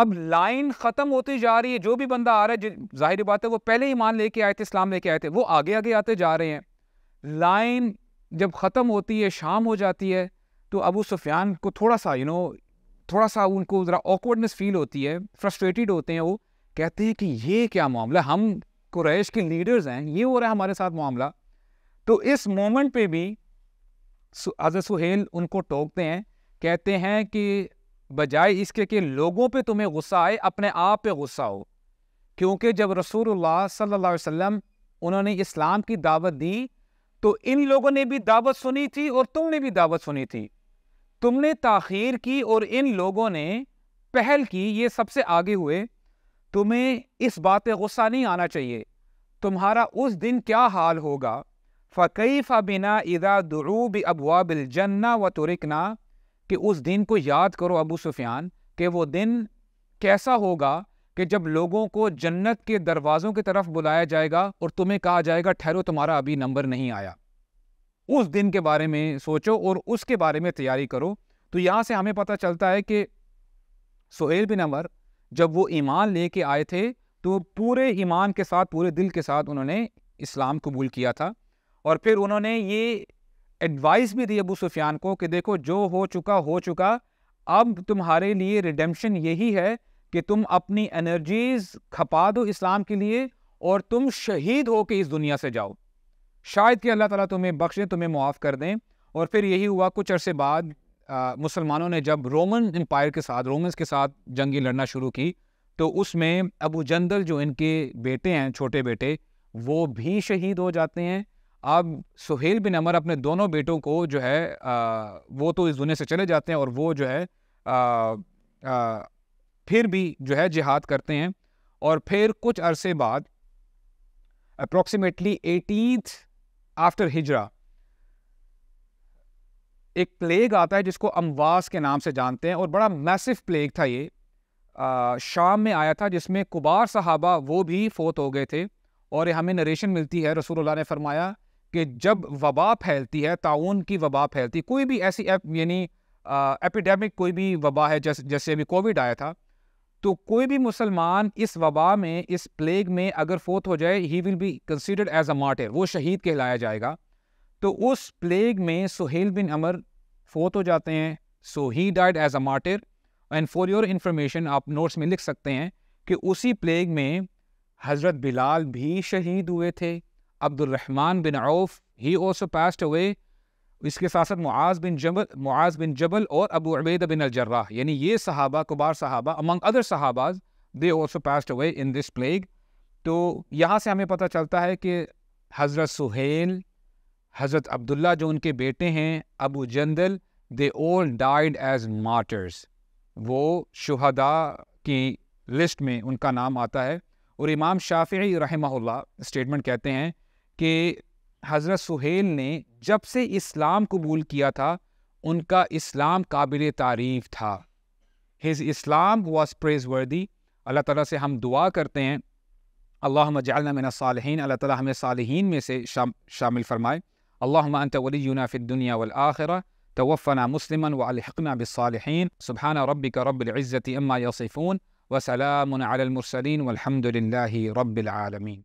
अब लाइन ख़त्म होती जा रही है जो भी बंदा आ रहा है जाहिर बात है वो पहले ईमान लेके आए थे इस्लाम लेके आए थे वो आगे आगे आते जा रहे हैं लाइन जब ख़त्म होती है शाम हो जाती है तो अबू सुफियान को थोड़ा सा यू नो थोड़ा सा उनको ज़रा ऑकवर्डनेस फील होती है फ्रस्ट्रेटेड होते हैं वो कहते हैं कि ये क्या मामला हम कुरैश के लीडर्स हैं ये हो रहा है हमारे साथ मामला तो इस मोमेंट पे भी हज़रत सुहेल उनको टोकते हैं कहते हैं कि बजाय इसके कि लोगों पे तुम्हें गुस्सा आए अपने आप पे गुस्सा हो क्योंकि जब रसूलुल्लाह सल्लल्लाहु अलैहि वसल्लम उन्होंने इस्लाम की दावत दी तो इन लोगों ने भी दावत सुनी थी और तुमने भी दावत सुनी थी तुमने ताखीर की और इन लोगों ने पहल की ये सबसे आगे हुए तुम्हें इस बात पर गुस्सा नहीं आना चाहिए तुम्हारा उस दिन क्या हाल होगा फ़कई बिना इदा दरूब अबवा बिलजन्ना व तुरकना कि उस दिन को याद करो अबू सुफियान कि वो दिन कैसा होगा कि जब लोगों को जन्नत के दरवाज़ों की तरफ बुलाया जाएगा और तुम्हें कहा जाएगा ठहरो तुम्हारा अभी नंबर नहीं आया उस दिन के बारे में सोचो और उसके बारे में तैयारी करो तो यहाँ से हमें पता चलता है कि सोहेल बिन अमर जब वो ईमान लेके आए थे तो पूरे ईमान के साथ पूरे दिल के साथ उन्होंने इस्लाम कबूल किया था और फिर उन्होंने ये एडवाइस भी दी अबू सुफियान को कि देखो जो हो चुका हो चुका अब तुम्हारे लिए रिडेम्पशन यही है कि तुम अपनी एनर्जीज खपा दो इस्लाम के लिए और तुम शहीद हो के इस दुनिया से जाओ शायद कि अल्लाह ताला तुम्हें बख्श दें तुम्हें मुआफ़ कर दें और फिर यही हुआ कुछ अरसे बाद मुसलमानों ने जब रोमन एम्पायर के साथ रोमन्स के साथ जंगी लड़ना शुरू की तो उसमें अबू जंदल जो इनके बेटे हैं छोटे बेटे वो भी शहीद हो जाते हैं अब सुहेल बिन अमर अपने दोनों बेटों को जो है आ, वो तो इस दुनिया से चले जाते हैं और वो जो है आ, आ, फिर भी जो है जिहाद करते हैं और फिर कुछ अरसे बाद अप्रोक्सीमेटली एटीथ आफ्टर हिजरा एक प्लेग आता है जिसको अमवास के नाम से जानते हैं और बड़ा मैसिव प्लेग था ये आ, शाम में आया था जिसमें कुबार साहबा वो भी फोत हो गए थे और हमें नरेशन मिलती है रसूलुल्लाह ने फरमाया कि जब वबा फैलती है ताउन की वबा फैलती कोई भी ऐसी यानी एपिडेमिक कोई भी वबा है जैसे जैसे अभी कोविड आया था तो कोई भी मुसलमान इस वबा में इस प्लेग में अगर फोत हो जाए he will be considered as a martyr वो शहीद कहलाया जाएगा तो उस प्लेग में सुहेल बिन अमर फोत हो जाते हैं so he died as a martyr and for your information आप नोट्स में लिख सकते हैं कि उसी प्लेग में हज़रत बिलाल भी शहीद हुए थे Abdulrahman bin Auf he also passed हुए इसके साथ साथ मुआज बिन जबल मुआज बिन जबल और अबू अबैद बिन अलजर्रा यानी ये सहाबा कुबार सहाबा अमंग अदर सहाबाज they also passed away in this plague तो यहाँ से हमें पता चलता है कि हज़रत सुहेल हज़रत अब्दुल्ला जो उनके बेटे हैं Abu Jandal they all died as martyrs वो शुहदा की लिस्ट में उनका नाम आता है और इमाम शाफी रहमल्ला स्टेटमेंट कहते हैं कि हज़रत सुहेल ने जब से इस्लाम कबूल किया था उनका इस्लाम काबिल तारीफ़ था हिज़ इस्लाम वॉज प्रेज वर्दी अल्लाह ताला से हम दुआ करते हैं अल्लाह मजालमिन साल अल्लाह ताला हमें सालहीन में से शाम, शामिल फ़रमाए अल्लाह अंत वलीफ़िलदुनिया वलआखरा तवफ़ना मुस्लिम वलहक़ना बिसालहीन सुबहाना रब का रबिल्ज़त अम्मा यसीफ़ून वसलामसलिन वलहमदिल्ला रबालमीन